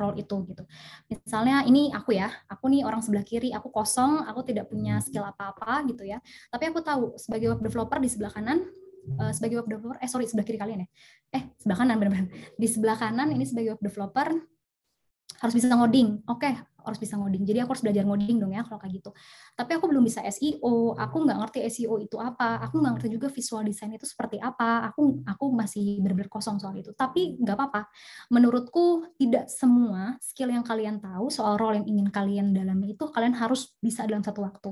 role itu gitu. Misalnya ini aku ya, aku nih orang sebelah kiri, aku kosong, aku tidak punya skill apa-apa gitu ya. Tapi aku tahu sebagai web developer di sebelah kanan uh, sebagai web developer eh sorry sebelah kiri kalian ya. Eh, sebelah kanan benar-benar. Di sebelah kanan ini sebagai web developer harus bisa ngoding. Oke, okay, harus bisa ngoding. Jadi aku harus belajar ngoding dong ya kalau kayak gitu. Tapi aku belum bisa SEO, aku nggak ngerti SEO itu apa, aku nggak ngerti juga visual design itu seperti apa. Aku aku masih benar-benar kosong soal itu. Tapi nggak apa-apa. Menurutku tidak semua skill yang kalian tahu soal role yang ingin kalian dalami itu kalian harus bisa dalam satu waktu.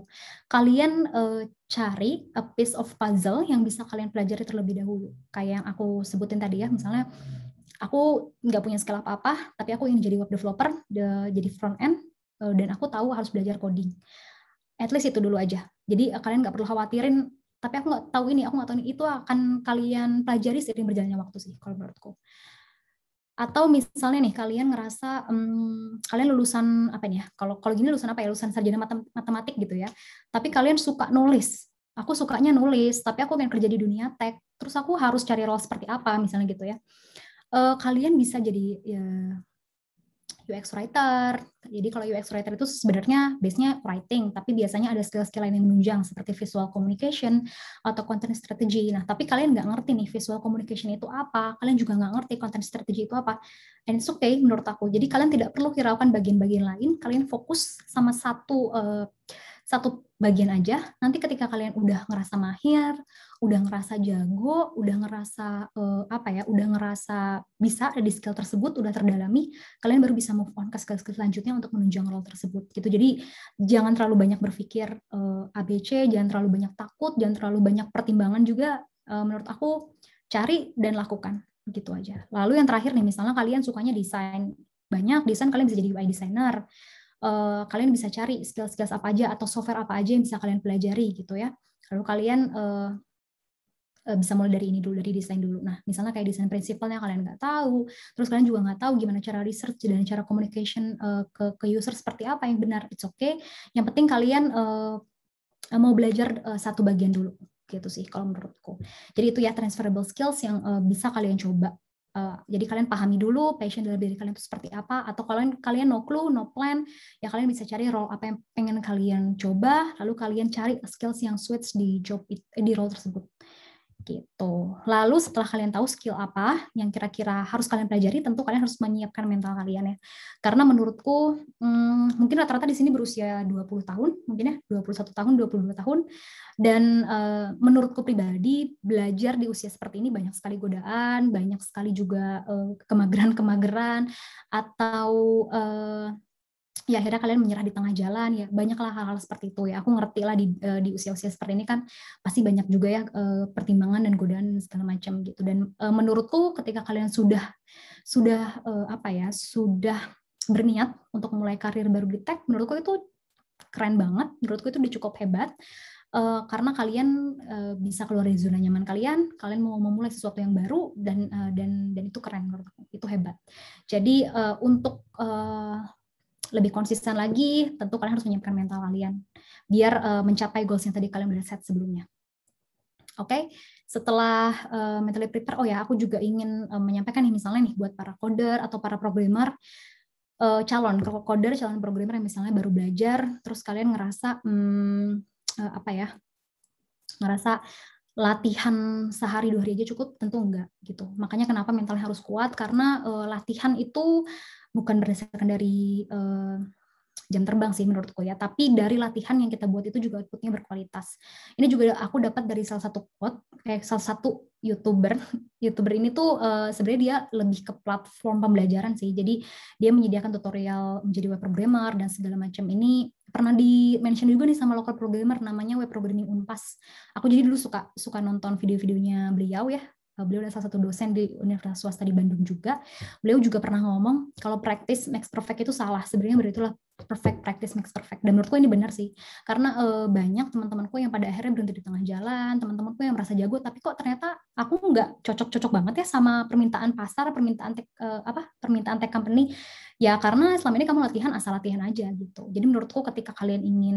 Kalian uh, cari a piece of puzzle yang bisa kalian pelajari terlebih dahulu. Kayak yang aku sebutin tadi ya, misalnya aku nggak punya skill apa-apa, tapi aku ingin jadi web developer, jadi front end, e, dan aku tahu harus belajar coding. At least itu dulu aja. Jadi e, kalian nggak perlu khawatirin, tapi aku nggak tahu ini, aku nggak tahu ini. Itu akan kalian pelajari seiring berjalannya waktu sih, kalau menurutku. Atau misalnya nih kalian ngerasa um, kalian lulusan apa nih ya? Kalau kalau gini lulusan apa ya? Lulusan sarjana matem matematik gitu ya. Tapi kalian suka nulis, aku sukanya nulis, tapi aku pengen kerja di dunia tech, terus aku harus cari role seperti apa, misalnya gitu ya uh, kalian bisa jadi uh, ya, UX writer. Jadi kalau UX writer itu sebenarnya base-nya writing, tapi biasanya ada skill-skill lain yang menunjang seperti visual communication atau content strategy. Nah, tapi kalian nggak ngerti nih visual communication itu apa, kalian juga nggak ngerti content strategy itu apa. And it's okay menurut aku. Jadi kalian tidak perlu hiraukan bagian-bagian lain, kalian fokus sama satu uh, satu bagian aja. Nanti ketika kalian udah ngerasa mahir, udah ngerasa jago, udah ngerasa uh, apa ya, udah ngerasa bisa ada di skill tersebut, udah terdalami, kalian baru bisa move on ke skill-skill selanjutnya untuk menunjang role tersebut gitu. Jadi jangan terlalu banyak berpikir uh, eh, ABC, jangan terlalu banyak takut, jangan terlalu banyak pertimbangan juga uh, menurut aku cari dan lakukan gitu aja. Lalu yang terakhir nih misalnya kalian sukanya desain banyak, desain kalian bisa jadi UI designer. Uh, kalian bisa cari skill-skill apa aja atau software apa aja yang bisa kalian pelajari gitu ya. Lalu kalian uh, Eh, bisa mulai dari ini dulu dari desain dulu nah misalnya kayak desain prinsipalnya kalian nggak tahu terus kalian juga nggak tahu gimana cara research dan cara communication eh, ke ke user seperti apa yang benar it's okay yang penting kalian eh, mau belajar satu bagian dulu gitu sih kalau menurutku jadi itu ya transferable skills yang bisa kalian coba jadi kalian pahami dulu passion dalam diri kalian itu seperti apa atau kalian kalian no clue no plan ya kalian bisa cari role apa yang pengen kalian coba lalu kalian cari skills yang switch di job di role tersebut gitu. Lalu setelah kalian tahu skill apa yang kira-kira harus kalian pelajari, tentu kalian harus menyiapkan mental kalian ya. Karena menurutku hmm, mungkin rata-rata di sini berusia 20 tahun, mungkin ya 21 tahun, 22 tahun dan uh, menurutku pribadi belajar di usia seperti ini banyak sekali godaan, banyak sekali juga uh, kemageran-kemageran atau uh, ya akhirnya kalian menyerah di tengah jalan ya banyaklah hal-hal seperti itu ya aku ngerti lah di eh, di usia-usia seperti ini kan pasti banyak juga ya eh, pertimbangan dan godaan segala macam gitu dan eh, menurutku ketika kalian sudah sudah apa ya sudah berniat untuk mulai karir baru di tech menurutku itu keren banget menurutku itu udah cukup hebat karena kalian bisa keluar dari zona nyaman kalian, kalian mau memulai sesuatu yang baru dan dan dan itu keren menurutku itu hebat. Jadi untuk lebih konsisten lagi, tentu kalian harus menyiapkan mental kalian biar uh, mencapai goals yang tadi kalian udah set sebelumnya. Oke, okay? setelah uh, mentally prepare, oh ya, aku juga ingin uh, menyampaikan nih misalnya nih buat para coder atau para programmer uh, calon coder, calon programmer yang misalnya baru belajar, terus kalian ngerasa hmm, uh, apa ya, ngerasa latihan sehari dua hari aja cukup tentu enggak gitu makanya kenapa mentalnya harus kuat karena uh, latihan itu bukan berdasarkan dari uh, jam terbang sih menurutku ya, tapi dari latihan yang kita buat itu juga outputnya berkualitas. Ini juga aku dapat dari salah satu quote, kayak eh, salah satu youtuber. Youtuber ini tuh uh, sebenarnya dia lebih ke platform pembelajaran sih. Jadi dia menyediakan tutorial menjadi web programmer dan segala macam. Ini pernah di mention juga nih sama local programmer namanya web programming Unpas. Aku jadi dulu suka suka nonton video-videonya beliau ya Eh, beliau adalah salah satu dosen di Universitas Swasta di Bandung juga. Beliau juga pernah ngomong kalau practice makes perfect itu salah. Sebenarnya berarti itulah perfect practice makes perfect. Dan menurutku ini benar sih. Karena e, banyak teman-temanku yang pada akhirnya berhenti di tengah jalan, teman-temanku yang merasa jago tapi kok ternyata aku nggak cocok-cocok banget ya sama permintaan pasar, permintaan tech, e, apa? permintaan tech company. Ya karena selama ini kamu latihan asal latihan aja gitu. Jadi menurutku ketika kalian ingin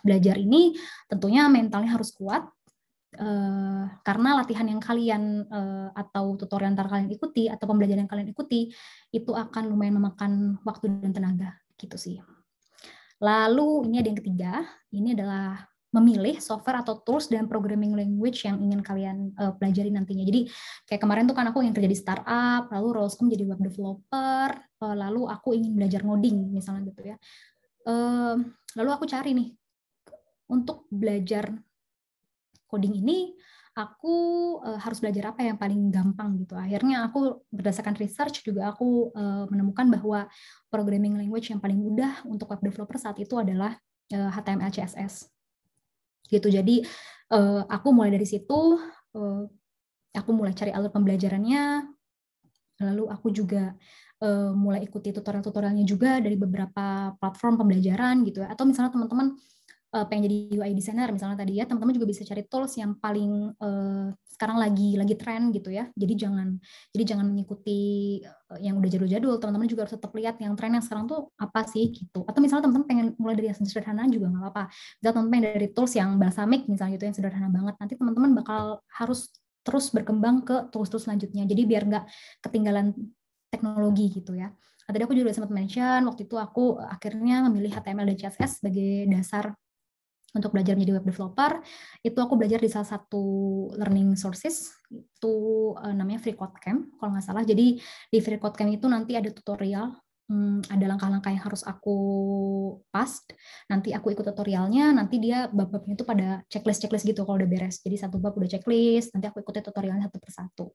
belajar ini tentunya mentalnya harus kuat Uh, karena latihan yang kalian uh, atau tutorial yang kalian ikuti atau pembelajaran yang kalian ikuti itu akan lumayan memakan waktu dan tenaga gitu sih. Lalu ini ada yang ketiga, ini adalah memilih software atau tools dan programming language yang ingin kalian uh, pelajari nantinya. Jadi kayak kemarin tuh kan aku yang kerja di startup, lalu Roskom menjadi web developer, uh, lalu aku ingin belajar ngoding misalnya gitu ya. Uh, lalu aku cari nih untuk belajar coding ini aku uh, harus belajar apa yang paling gampang gitu. Akhirnya aku berdasarkan research juga aku uh, menemukan bahwa programming language yang paling mudah untuk web developer saat itu adalah uh, eh, HTML CSS. Gitu. Jadi uh, aku mulai dari situ uh, aku mulai cari alur pembelajarannya. Lalu aku juga uh, mulai ikuti tutorial-tutorialnya juga dari beberapa platform pembelajaran gitu ya. atau misalnya teman-teman uh, pengen jadi UI designer misalnya tadi ya teman-teman juga bisa cari tools yang paling uh, sekarang lagi lagi tren gitu ya jadi jangan jadi jangan mengikuti eh, yang udah jadul-jadul teman-teman juga harus tetap lihat yang tren yang sekarang tuh apa sih gitu atau misalnya teman-teman pengen mulai dari yang sederhana juga nggak apa-apa misalnya teman-teman dari tools yang balsamic misalnya gitu yang sederhana banget nanti teman-teman bakal harus terus berkembang ke tools-tools selanjutnya jadi biar nggak ketinggalan teknologi gitu ya tadi aku juga sempat mention waktu itu aku akhirnya memilih HTML dan CSS sebagai dasar untuk belajar menjadi web developer itu aku belajar di salah satu learning sources itu uh, namanya free code camp kalau nggak salah jadi di free code camp itu nanti ada tutorial hmm, ada langkah-langkah yang harus aku pas nanti aku ikut tutorialnya nanti dia bab-babnya itu pada checklist checklist gitu kalau udah beres jadi satu bab udah checklist nanti aku ikutnya tutorialnya satu persatu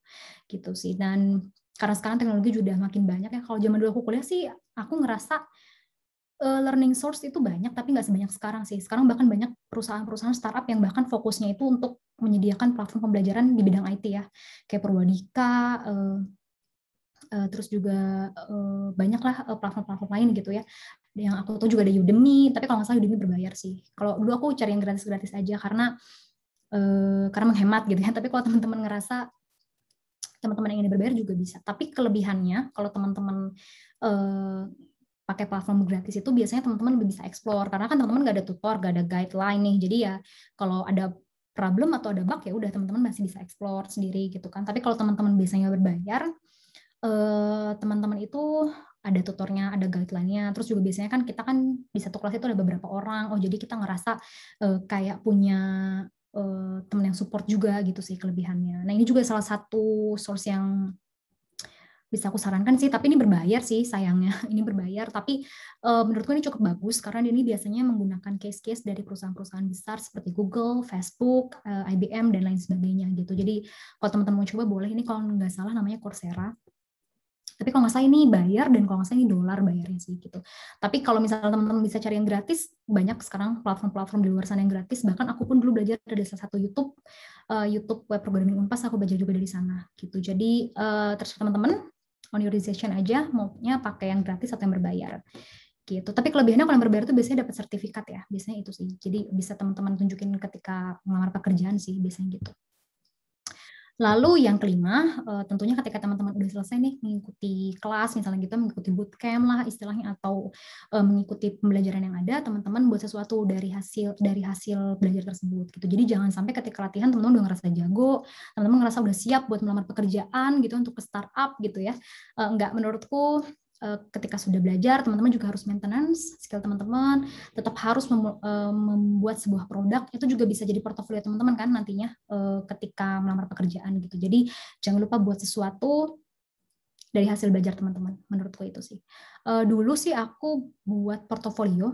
gitu sih dan karena sekarang teknologi sudah makin banyak ya kalau zaman dulu aku kuliah sih aku ngerasa uh, learning source itu banyak tapi nggak sebanyak sekarang sih. Sekarang bahkan banyak perusahaan-perusahaan startup yang bahkan fokusnya itu untuk menyediakan platform pembelajaran di bidang IT ya. Kayak Perwadika, uh, eh, uh, eh, terus juga uh, banyaklah platform-platform lain gitu ya yang aku tahu juga ada Udemy tapi kalau nggak salah Udemy berbayar sih kalau dulu aku cari yang gratis-gratis aja karena uh, karena menghemat gitu ya tapi kalau teman-teman ngerasa teman-teman yang ingin berbayar juga bisa tapi kelebihannya kalau teman-teman pakai platform gratis itu biasanya teman-teman lebih bisa explore karena kan teman-teman nggak ada tutor, nggak ada guideline nih. Jadi ya kalau ada problem atau ada bug ya udah teman-teman masih bisa explore sendiri gitu kan. Tapi kalau teman-teman biasanya berbayar eh, teman-teman itu ada tutornya, ada guideline-nya. Terus juga biasanya kan kita kan di satu kelas itu ada beberapa orang. Oh, jadi kita ngerasa eh, kayak punya eh, teman yang support juga gitu sih kelebihannya. Nah, ini juga salah satu source yang bisa aku sarankan sih tapi ini berbayar sih sayangnya ini berbayar tapi uh, menurutku ini cukup bagus karena ini biasanya menggunakan case-case dari perusahaan-perusahaan besar seperti Google, Facebook, uh, eh, IBM dan lain sebagainya gitu jadi kalau teman-teman mau coba boleh ini kalau nggak salah namanya Coursera tapi kalau nggak salah ini bayar dan kalau nggak salah ini dolar bayarnya sih gitu tapi kalau misalnya teman-teman bisa cari yang gratis banyak sekarang platform-platform di luar sana yang gratis bahkan aku pun dulu belajar dari salah satu YouTube uh, YouTube web programming unpas aku belajar juga dari sana gitu jadi uh, terserah teman-teman on decision aja maunya pakai yang gratis atau yang berbayar gitu tapi kelebihannya kalau yang berbayar tuh biasanya dapat sertifikat ya biasanya itu sih jadi bisa teman-teman tunjukin ketika melamar pekerjaan sih biasanya gitu Lalu yang kelima, eh, tentunya ketika teman-teman udah selesai nih mengikuti kelas, misalnya gitu mengikuti bootcamp lah istilahnya atau eh, mengikuti pembelajaran yang ada, teman-teman buat sesuatu dari hasil dari hasil belajar tersebut gitu. Jadi jangan sampai ketika latihan teman-teman udah ngerasa jago, teman-teman ngerasa udah siap buat melamar pekerjaan gitu untuk ke startup gitu ya. Eh, enggak menurutku Eh, ketika sudah belajar, teman-teman juga harus maintenance skill teman-teman, tetap harus mem eh, membuat sebuah produk itu juga bisa jadi portofolio teman-teman kan nantinya eh, ketika melamar pekerjaan gitu. Jadi jangan lupa buat sesuatu dari hasil belajar teman-teman. Menurutku itu sih. Dulu sih aku buat portofolio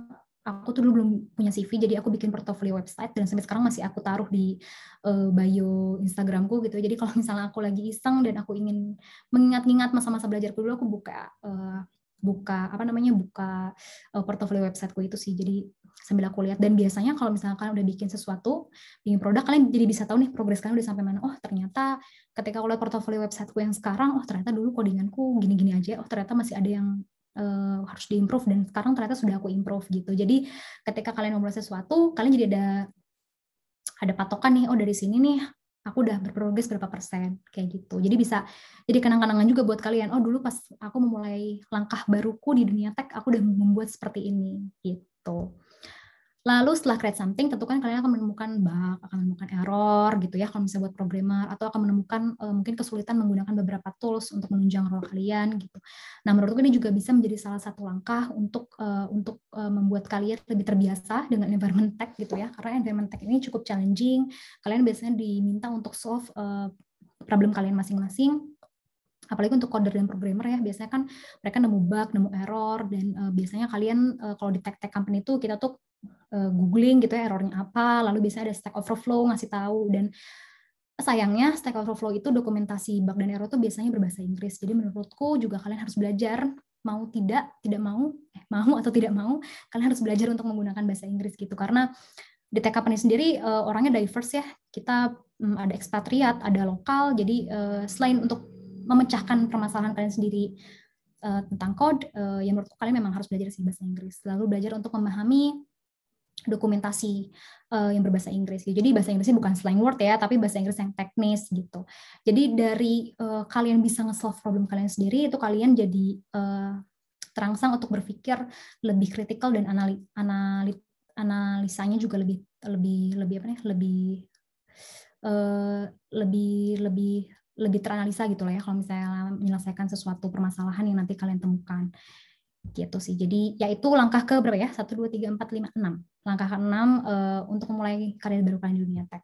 aku tuh dulu belum punya CV jadi aku bikin portfolio website dan sampai sekarang masih aku taruh di uh, bio Instagramku gitu ya. jadi kalau misalnya aku lagi iseng dan aku ingin mengingat-ingat masa-masa belajar dulu aku buka uh, buka apa namanya buka uh, eh, portofolio websiteku itu sih jadi sambil aku lihat dan biasanya kalau misalnya kalian udah bikin sesuatu bikin produk kalian jadi bisa tahu nih progres kalian udah sampai mana oh ternyata ketika aku lihat portofolio websiteku yang sekarang oh ternyata dulu codinganku gini-gini aja oh ternyata masih ada yang uh, harus diimprove dan sekarang ternyata sudah aku improve gitu. Jadi ketika kalian memulai sesuatu, kalian jadi ada ada patokan nih, oh dari sini nih aku udah berprogres berapa persen kayak gitu. Jadi bisa jadi kenang-kenangan juga buat kalian. Oh dulu pas aku memulai langkah baruku di dunia tech, aku udah membuat seperti ini gitu. Lalu setelah create something, tentu kan kalian akan menemukan bug, akan menemukan error gitu ya kalau misalnya buat programmer atau akan menemukan uh, mungkin kesulitan menggunakan beberapa tools untuk menunjang role kalian gitu. Nah, menurutku ini juga bisa menjadi salah satu langkah untuk uh, untuk uh, membuat kalian lebih terbiasa dengan environment tech gitu ya. Karena environment tech ini cukup challenging. Kalian biasanya diminta untuk solve uh, problem kalian masing-masing apalagi untuk coder dan programmer ya biasanya kan mereka nemu bug, nemu error dan uh, biasanya kalian uh, kalau di tech-tech company itu kita tuh uh, googling gitu ya errornya apa, lalu biasanya ada Stack Overflow ngasih tahu dan sayangnya Stack Overflow itu dokumentasi bug dan error tuh biasanya berbahasa Inggris. Jadi menurutku juga kalian harus belajar mau tidak, tidak mau, eh, mau atau tidak mau, kalian harus belajar untuk menggunakan bahasa Inggris gitu karena di tech company sendiri uh, orangnya diverse ya. Kita mm, ada ekspatriat, ada lokal. Jadi selain untuk memecahkan permasalahan kalian sendiri uh, tentang code uh, eh, yang menurut kalian memang harus belajar sih bahasa Inggris lalu belajar untuk memahami dokumentasi uh, yang berbahasa Inggris. Gitu. Jadi bahasa Inggrisnya bukan slang word ya, tapi bahasa Inggris yang teknis gitu. Jadi dari uh, kalian bisa nge-solve problem kalian sendiri itu kalian jadi uh, terangsang untuk berpikir lebih kritikal dan anali anali analisanya juga lebih lebih lebih apa nih? lebih uh, lebih lebih lebih teranalisa gitu loh ya kalau misalnya menyelesaikan sesuatu permasalahan yang nanti kalian temukan gitu sih jadi yaitu langkah ke berapa ya satu dua tiga empat lima enam langkah ke enam uh, untuk memulai karir baru kalian di dunia tech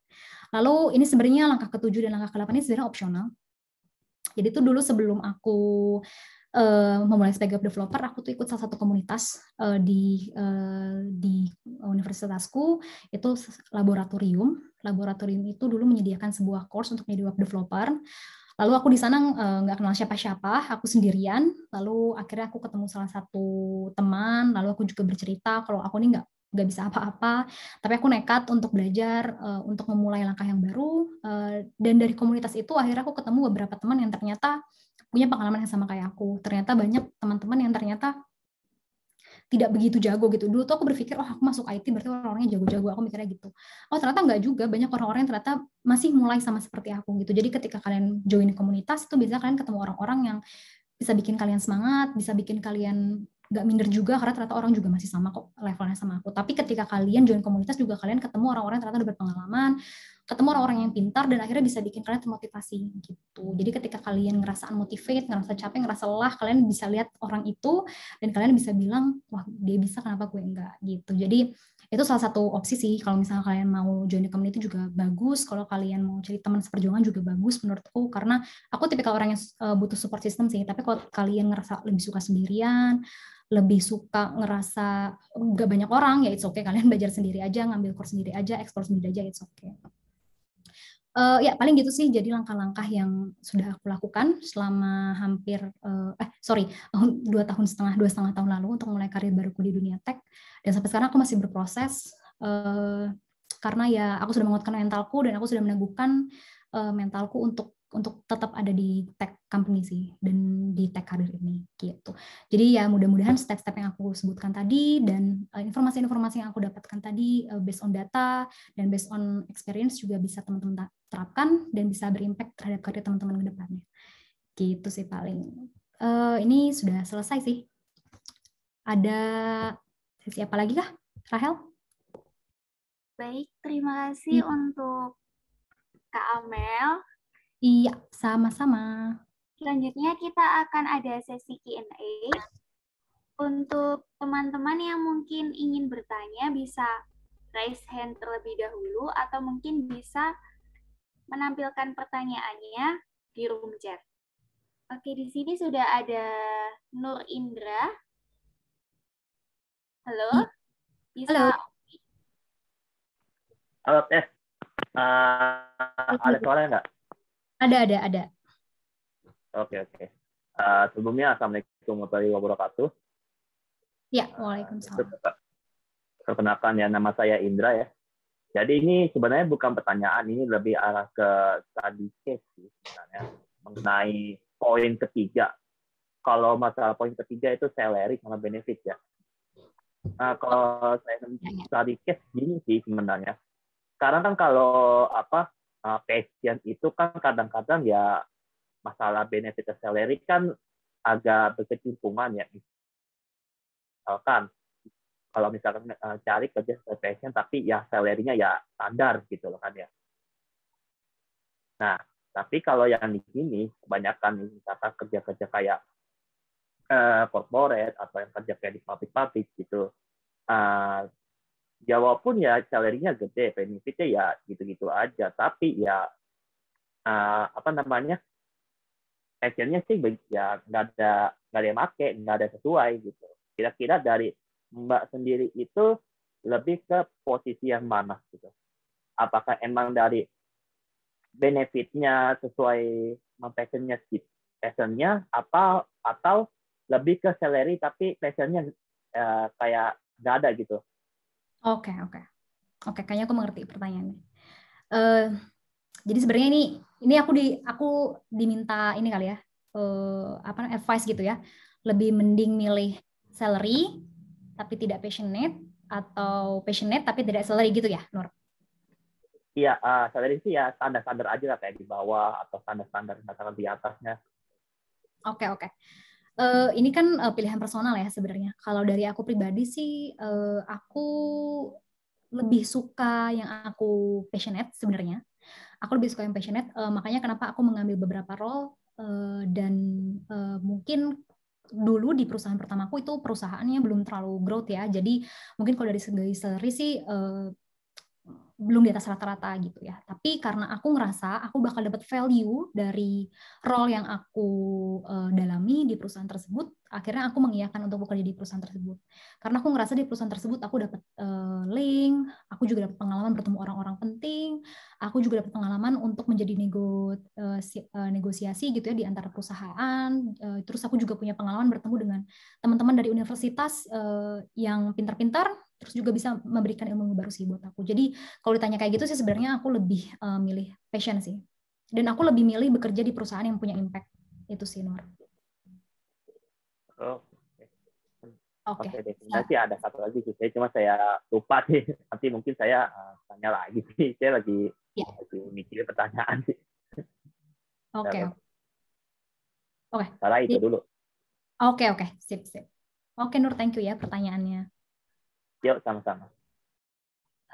lalu ini sebenarnya langkah ketujuh dan langkah ke delapan ini sebenarnya opsional jadi itu dulu sebelum aku Eh, memulai sebagai developer aku tuh ikut salah satu komunitas uh, di uh, di universitasku itu laboratorium laboratorium itu dulu menyediakan sebuah course untuk menjadi web developer lalu aku di sana nggak uh, kenal siapa-siapa aku sendirian lalu akhirnya aku ketemu salah satu teman lalu aku juga bercerita kalau aku ini nggak nggak bisa apa-apa tapi aku nekat untuk belajar uh, untuk memulai langkah yang baru uh, dan dari komunitas itu akhirnya aku ketemu beberapa teman yang ternyata punya pengalaman yang sama kayak aku ternyata banyak teman-teman yang ternyata tidak begitu jago gitu dulu tuh aku berpikir oh aku masuk IT berarti orang-orangnya jago-jago aku mikirnya gitu oh ternyata nggak juga banyak orang-orang yang ternyata masih mulai sama seperti aku gitu jadi ketika kalian join komunitas itu bisa kalian ketemu orang-orang yang bisa bikin kalian semangat bisa bikin kalian nggak minder juga karena ternyata orang juga masih sama kok levelnya sama aku. Tapi ketika kalian join komunitas juga kalian ketemu orang-orang ternyata udah berpengalaman, ketemu orang-orang yang pintar dan akhirnya bisa bikin kalian termotivasi gitu. Jadi ketika kalian ngerasa unmotivate, ngerasa capek, ngerasa lelah, kalian bisa lihat orang itu dan kalian bisa bilang, wah dia bisa kenapa gue enggak gitu. Jadi itu salah satu opsi sih kalau misalnya kalian mau join di community juga bagus kalau kalian mau cari teman seperjuangan juga bagus menurutku karena aku tipikal orang yang eh, butuh support system sih tapi kalau kalian ngerasa lebih suka sendirian lebih suka ngerasa nggak banyak orang ya it's okay kalian belajar sendiri aja ngambil kurs sendiri aja ekspor sendiri aja it's okay uh, ya paling gitu sih jadi langkah-langkah yang sudah aku lakukan selama hampir uh, eh sorry dua tahun setengah dua setengah tahun lalu untuk mulai karir baruku di dunia tech dan sampai sekarang aku masih berproses uh, karena ya aku sudah menguatkan mentalku dan aku sudah meneguhkan uh, mentalku untuk untuk tetap ada di tech company sih dan di tech karir ini gitu. Jadi ya mudah-mudahan step-step yang aku sebutkan tadi dan eh, informasi-informasi uh, yang aku dapatkan tadi uh, based on data dan based on experience juga bisa teman-teman terapkan dan bisa berimpact terhadap karir teman-teman ke depannya. Gitu sih paling. Uh, ini sudah selesai sih. Ada sesi apa lagi kah? Rahel? Baik, terima kasih hmm. untuk Kak Amel Iya, sama-sama. Selanjutnya kita akan ada sesi Q&A. Untuk teman-teman yang mungkin ingin bertanya bisa raise hand terlebih dahulu atau mungkin bisa menampilkan pertanyaannya di room chat. Oke, di sini sudah ada Nur Indra. Halo? Iya. Bisa Halo. Halo, tes. Uh, eh, eh, ada suara nggak? Ada, ada, ada. Oke, oke. Uh, sebelumnya Assalamualaikum warahmatullahi wabarakatuh. Ya, eh, Waalaikumsalam. perkenalkan ya, nama saya Indra ya. Jadi ini sebenarnya bukan pertanyaan, ini lebih arah ke study case sih sebenarnya. Mengenai poin ketiga. Kalau masalah poin ketiga itu salary sama benefit ya. Nah, kalau saya ya, ya. study case gini sih sebenarnya. Sekarang kan kalau apa uh, passion itu kan kadang-kadang ya masalah benefit salary kan agak berkecimpungan ya. Misalkan kalau misalkan uh, cari kerja sesuai passion tapi ya salary ya standar gitu loh kan ya. Nah, tapi kalau yang di sini kebanyakan misalkan kerja-kerja kayak uh, corporate atau yang kerja kayak di pabrik-pabrik gitu uh, ya pun ya salarynya gede, benefitnya ya gitu-gitu aja. Tapi ya uh, apa namanya actionnya sih ya nggak ada nggak ada yang make, nggak ada sesuai gitu. Kira-kira dari Mbak sendiri itu lebih ke posisi yang mana gitu? Apakah emang dari benefitnya sesuai passionnya passionnya apa atau lebih ke salary tapi passionnya uh, kayak nggak ada gitu Oke, okay, oke. Okay. Oke, okay, kayaknya aku mengerti pertanyaannya. Uh, jadi sebenarnya ini ini aku di aku diminta ini kali ya. Uh, apa advice gitu ya. Lebih mending milih salary tapi tidak passionate atau passionate tapi tidak salary gitu ya, Nur? Iya, uh, salary sih ya standar-standar aja lah kayak di bawah atau standar-standar standar di atasnya. Oke, okay, oke. Okay uh, ini kan uh, pilihan personal ya sebenarnya. Kalau dari aku pribadi sih, uh, aku lebih suka yang aku passionate sebenarnya. Aku lebih suka yang passionate. Uh, makanya kenapa aku mengambil beberapa role uh, dan uh, mungkin dulu di perusahaan pertamaku itu perusahaannya belum terlalu growth ya. Jadi mungkin kalau dari segi salary sih uh, belum di atas rata-rata gitu ya. Tapi karena aku ngerasa aku bakal dapat value dari role yang aku uh, dalami di perusahaan tersebut, akhirnya aku mengiyakan untuk bekerja di perusahaan tersebut. Karena aku ngerasa di perusahaan tersebut aku dapat uh, eh, link, aku juga dapat pengalaman bertemu orang-orang penting, aku juga dapat pengalaman untuk menjadi nego, eh, negosiasi gitu ya di antara perusahaan. Uh, terus aku juga punya pengalaman bertemu dengan teman-teman dari universitas uh, yang pintar-pintar terus juga bisa memberikan ilmu baru sih buat aku. Jadi kalau ditanya kayak gitu sih sebenarnya aku lebih uh, milih passion sih. Dan aku lebih milih bekerja di perusahaan yang punya impact. Itu sih Nur. Oh, oke. Oke. Nah. Nanti ada satu lagi sih, saya cuma saya lupa sih. Nanti mungkin saya uh, tanya lagi sih. Saya lagi, yeah. lagi mikir pertanyaan sih. Oke. Oke. Salah itu dulu. Oke, okay, oke. Okay. Sip, sip. Oke, okay, Nur, thank you ya pertanyaannya. Yuk, sama-sama.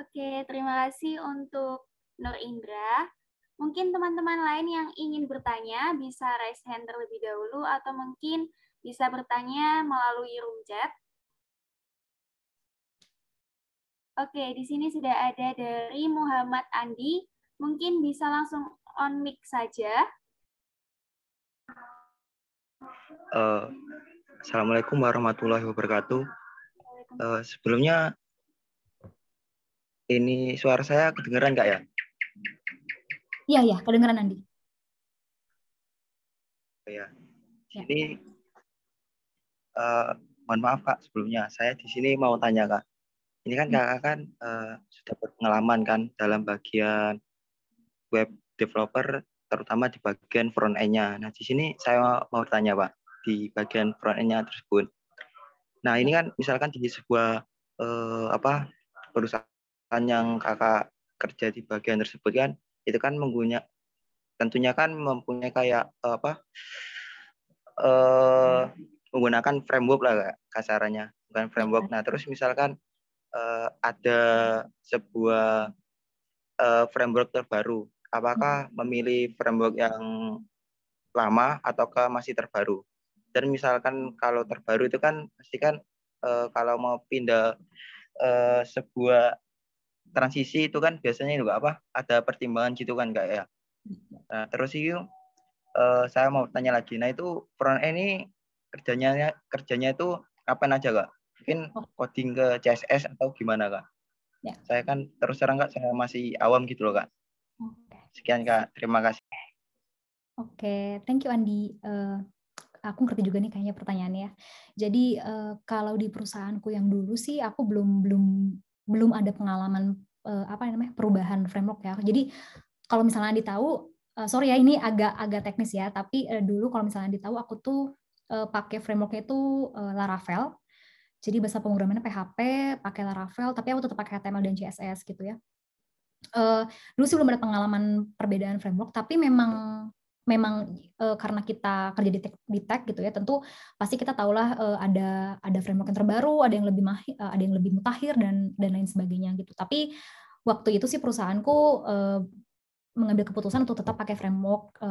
Oke, terima kasih untuk Nur Indra. Mungkin teman-teman lain yang ingin bertanya bisa raise hand terlebih dahulu atau mungkin bisa bertanya melalui room chat. Oke, di sini sudah ada dari Muhammad Andi. Mungkin bisa langsung on mic saja. Uh, Assalamualaikum warahmatullahi wabarakatuh. Uh, sebelumnya ini suara saya kedengeran nggak ya? Iya, iya, kedengeran Andi. Oh, iya. Ya. ya. Ini uh, eh, mohon maaf Kak sebelumnya. Saya di sini mau tanya Kak. Ini kan ya. Kakak kan uh, sudah berpengalaman kan dalam bagian web developer terutama di bagian front end-nya. Nah, di sini saya mau tanya Pak, di bagian front end-nya tersebut Nah ini kan misalkan di sebuah eh, apa perusahaan yang kakak kerja di bagian tersebut kan itu kan menggunakan tentunya kan mempunyai kayak eh, apa eh, menggunakan framework lah kak, kasarannya bukan framework. Nah terus misalkan eh, ada sebuah eh, framework terbaru, apakah memilih framework yang lama ataukah masih terbaru? dan misalkan kalau terbaru itu kan pasti kan e, kalau mau pindah e, sebuah transisi itu kan biasanya juga apa ada pertimbangan gitu kan kak ya nah terus itu e, saya mau tanya lagi nah itu peran ini kerjanya kerjanya itu apa aja kak mungkin oh. coding ke CSS atau gimana kak ya. saya kan terus terang kak saya masih awam gitu loh kak sekian kak terima kasih oke okay. thank you Andi uh, aku ngerti juga nih kayaknya pertanyaannya. Jadi uh, kalau di perusahaanku yang dulu sih aku belum belum belum ada pengalaman uh, apa namanya perubahan framework ya. Jadi kalau misalnya ditahu uh, eh, sorry ya ini agak agak teknis ya, tapi uh, dulu kalau misalnya ditahu aku tuh uh, pakai frameworknya itu uh, Laravel. Jadi bahasa pemrogramannya PHP, pakai Laravel, tapi aku tetap pakai HTML dan CSS gitu ya. Uh, dulu sih belum ada pengalaman perbedaan framework, tapi memang memang e, karena kita kerja di tech, di tech gitu ya tentu pasti kita tahulah e, ada ada framework yang terbaru ada yang lebih mahir, eh, ada yang lebih mutakhir dan dan lain sebagainya gitu tapi waktu itu sih perusahaanku e, mengambil keputusan untuk tetap pakai framework e,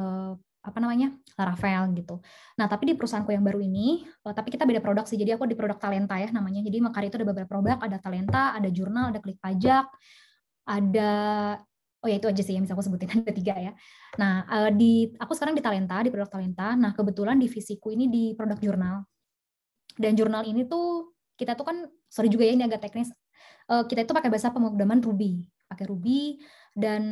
apa namanya Laravel gitu. Nah tapi di perusahaanku yang baru ini, e, tapi kita beda produk sih. Jadi aku di produk talenta ya namanya. Jadi Mekar itu ada beberapa produk, ada talenta, ada jurnal, ada klik pajak, ada oh ya itu aja sih yang bisa aku sebutin ada tiga ya. Nah eh, di aku sekarang di Talenta di produk Talenta. Nah kebetulan divisiku ini di produk jurnal dan jurnal ini tuh kita tuh kan sorry juga ya ini agak teknis eh, kita itu pakai bahasa pemrograman Ruby pakai Ruby dan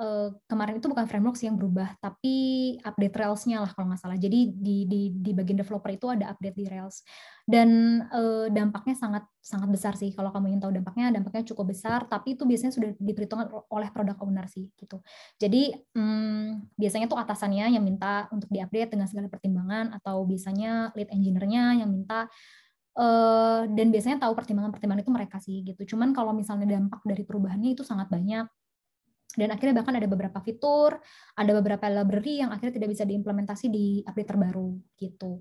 uh, kemarin itu bukan framework sih yang berubah tapi update Rails-nya lah kalau nggak salah jadi di, di di bagian developer itu ada update di Rails dan uh, dampaknya sangat sangat besar sih kalau kamu ingin tahu dampaknya dampaknya cukup besar tapi itu biasanya sudah diperhitungkan oleh produk owner sih gitu jadi um, biasanya tuh atasannya yang minta untuk diupdate dengan segala pertimbangan atau biasanya lead engineer-nya yang minta Uh, dan biasanya tahu pertimbangan-pertimbangan itu mereka sih gitu. Cuman kalau misalnya dampak dari perubahannya itu sangat banyak dan akhirnya bahkan ada beberapa fitur, ada beberapa library yang akhirnya tidak bisa diimplementasi di update terbaru gitu.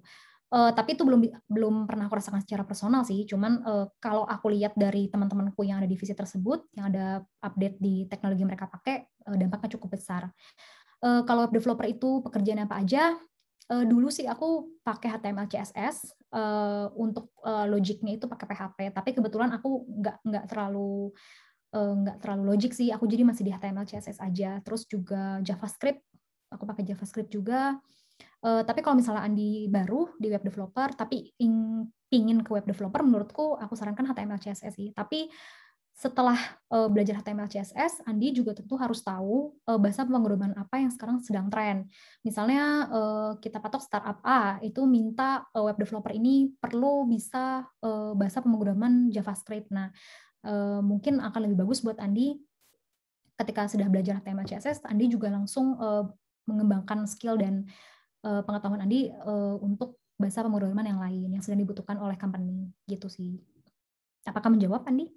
Uh, tapi itu belum belum pernah aku rasakan secara personal sih. Cuman uh, kalau aku lihat dari teman-temanku yang ada divisi tersebut, yang ada update di teknologi mereka pakai, uh, dampaknya cukup besar. Uh, kalau web developer itu pekerjaan apa aja? Uh, dulu sih aku pakai HTML CSS uh, untuk uh, logiknya itu pakai PHP. Tapi kebetulan aku nggak nggak terlalu Eh, nggak uh, terlalu logic sih. Aku jadi masih di HTML, CSS aja. Terus juga JavaScript. Aku pakai JavaScript juga. Uh, tapi kalau misalnya Andi baru di web developer, tapi ingin pingin ke web developer, menurutku aku sarankan HTML, CSS sih. Tapi setelah uh, belajar HTML, CSS, Andi juga tentu harus tahu uh, bahasa pemrograman apa yang sekarang sedang tren. Misalnya uh, kita patok startup A itu minta uh, web developer ini perlu bisa uh, bahasa pemrograman JavaScript. Nah, uh, mungkin akan lebih bagus buat Andi ketika sudah belajar HTML CSS Andi juga langsung uh, mengembangkan skill dan uh, pengetahuan Andi uh, untuk bahasa pemrograman yang lain yang sedang dibutuhkan oleh company gitu sih. Apakah menjawab Andi?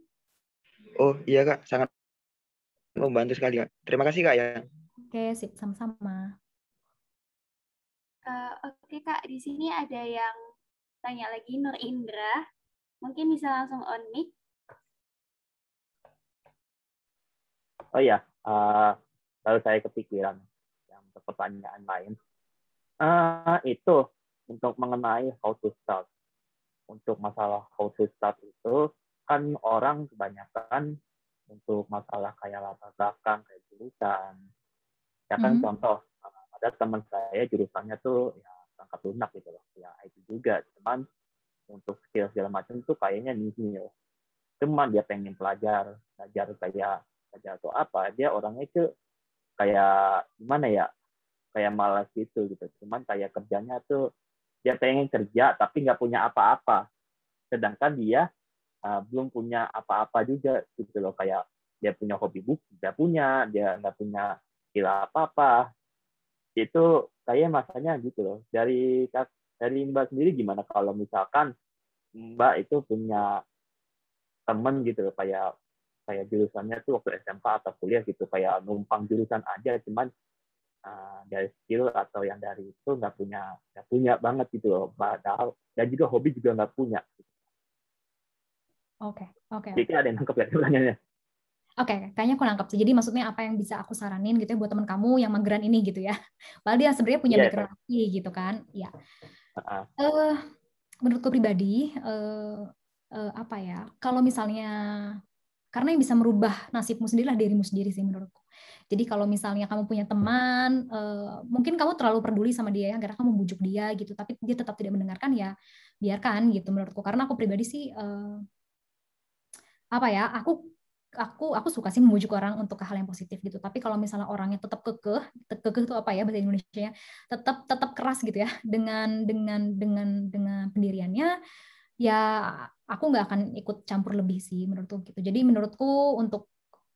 Oh iya kak, sangat membantu sekali kak. Terima kasih kak ya. Oke sip, sama-sama. Uh, Oke okay, kak, di sini ada yang tanya lagi Nur Indra. Mungkin bisa langsung on mic. oh ya uh, eh, lalu saya kepikiran yang pertanyaan lain uh, itu untuk mengenai how to start untuk masalah how to start itu kan orang kebanyakan untuk masalah kayak latar belakang kayak jurusan ya kan mm -hmm. contoh eh, ada teman saya jurusannya tuh ya sangat lunak gitu loh ya IT juga cuman untuk skill segala macam tuh kayaknya nihil cuman dia pengen pelajar belajar kayak aja atau apa dia orangnya itu kayak gimana ya kayak malas gitu gitu cuman kayak kerjanya tuh dia pengen kerja tapi nggak punya apa-apa sedangkan dia uh, belum punya apa-apa juga gitu loh kayak dia punya hobi book dia punya dia nggak punya kira apa-apa itu kayak masanya gitu loh dari dari mbak sendiri gimana kalau misalkan mbak itu punya temen gitu loh kayak kayak jurusannya tuh waktu SMK atau kuliah gitu kayak numpang jurusan aja cuman uh, dari skill atau yang dari itu nggak punya nggak punya banget gitu loh padahal dan juga hobi juga nggak punya oke okay, oke okay, jadi ada yang nangkep ya pertanyaannya Oke, okay, kayaknya aku nangkep sih. Jadi maksudnya apa yang bisa aku saranin gitu ya buat teman kamu yang mageran ini gitu ya. Padahal dia sebenarnya punya yeah, iya. background lagi gitu kan. Iya. Uh, uh, menurutku pribadi uh, uh, apa ya? Kalau misalnya karena yang bisa merubah nasibmu sendirilah dirimu sendiri sih menurutku. Jadi kalau misalnya kamu punya teman, uh, mungkin kamu terlalu peduli sama dia ya, karena kamu bujuk dia gitu, tapi dia tetap tidak mendengarkan ya, biarkan gitu menurutku. Karena aku pribadi sih uh, apa ya, aku aku aku suka sih membujuk orang untuk hal yang positif gitu. Tapi kalau misalnya orangnya tetap kekeh, kekeh itu apa ya bahasa indonesia ya, Tetap tetap keras gitu ya dengan dengan dengan dengan pendiriannya ya aku nggak akan ikut campur lebih sih menurutku gitu jadi menurutku untuk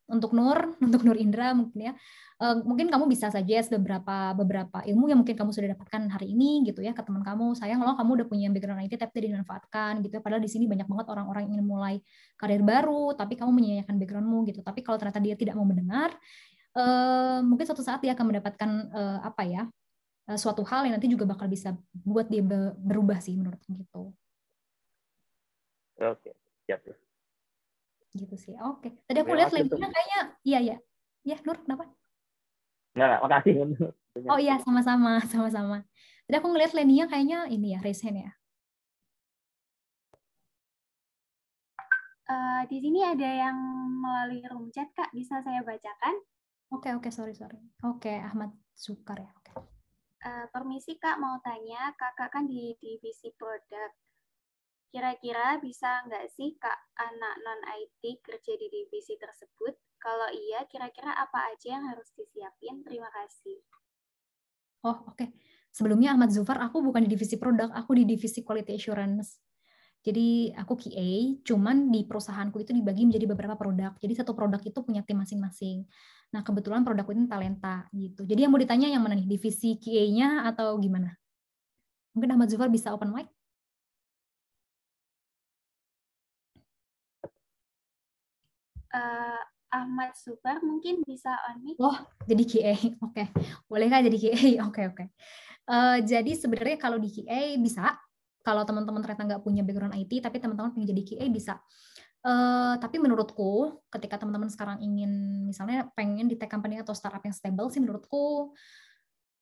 untuk Nur, untuk Nur Indra mungkin ya, eh, mungkin kamu bisa saja beberapa ya beberapa ilmu yang mungkin kamu sudah dapatkan hari ini gitu ya ke teman kamu. Sayang loh kamu udah punya background IT tapi tidak dimanfaatkan gitu ya. Padahal di sini banyak banget orang-orang ingin mulai karir baru, tapi kamu menyanyikan backgroundmu gitu. Tapi kalau ternyata dia tidak mau mendengar, eh, mungkin suatu saat dia akan mendapatkan eh, apa ya, suatu hal yang nanti juga bakal bisa buat dia berubah sih menurutku gitu. Oke, siap. Gitu sih. Oke. Tadi aku lihat linknya kayaknya iya ya. Ya, Nur, kenapa? Enggak, makasih. Oh iya, sama-sama, sama-sama. Tadi aku ngelihat Lenia kayaknya ini ya, resen ya. Uh, di sini ada yang melalui room chat, Kak. Bisa saya bacakan? Oke, okay, oke, okay, sorry, sorry. Oke, okay, Ahmad Sukar ya. Okay. Uh, eh, permisi, Kak, mau tanya. Kakak kan di divisi produk. Kira-kira bisa nggak sih Kak anak non-IT kerja di divisi tersebut? Kalau iya, kira-kira apa aja yang harus disiapin? Terima kasih. Oh, oke. Okay. Sebelumnya Ahmad Zufar, aku bukan di divisi produk, aku di divisi quality assurance. Jadi aku QA, cuman di perusahaanku itu dibagi menjadi beberapa produk. Jadi satu produk itu punya tim masing-masing. Nah kebetulan produkku ini talenta gitu. Jadi yang mau ditanya yang mana nih? Divisi QA-nya atau gimana? Mungkin Ahmad Zufar bisa open mic? uh, Ahmad Subar mungkin bisa on mic. Oh, jadi QA. Oke. Okay. Boleh kan jadi QA? Oke, okay, oke. Okay. Uh, eh, jadi sebenarnya kalau di QA bisa. Kalau teman-teman ternyata nggak punya background IT, tapi teman-teman pengen jadi QA bisa. Uh, tapi menurutku, ketika teman-teman sekarang ingin, misalnya pengen di tech company atau startup yang stable sih, menurutku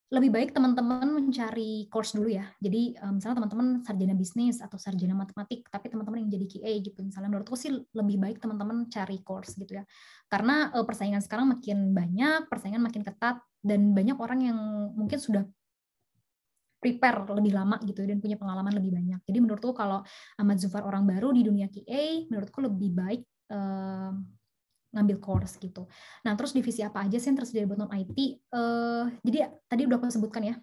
lebih baik teman-teman mencari course dulu ya. Jadi eh, misalnya teman-teman sarjana bisnis atau sarjana matematik, tapi teman-teman yang jadi QA gitu. Misalnya menurutku sih lebih baik teman-teman cari course gitu ya. Karena eh, persaingan sekarang makin banyak, persaingan makin ketat, dan banyak orang yang mungkin sudah prepare lebih lama gitu dan punya pengalaman lebih banyak. Jadi menurutku kalau Ahmad Zufar orang baru di dunia QA, menurutku lebih baik eh, ngambil course gitu. Nah, terus divisi apa aja sih yang tersedia buat non IT? Uh, jadi tadi udah aku sebutkan ya.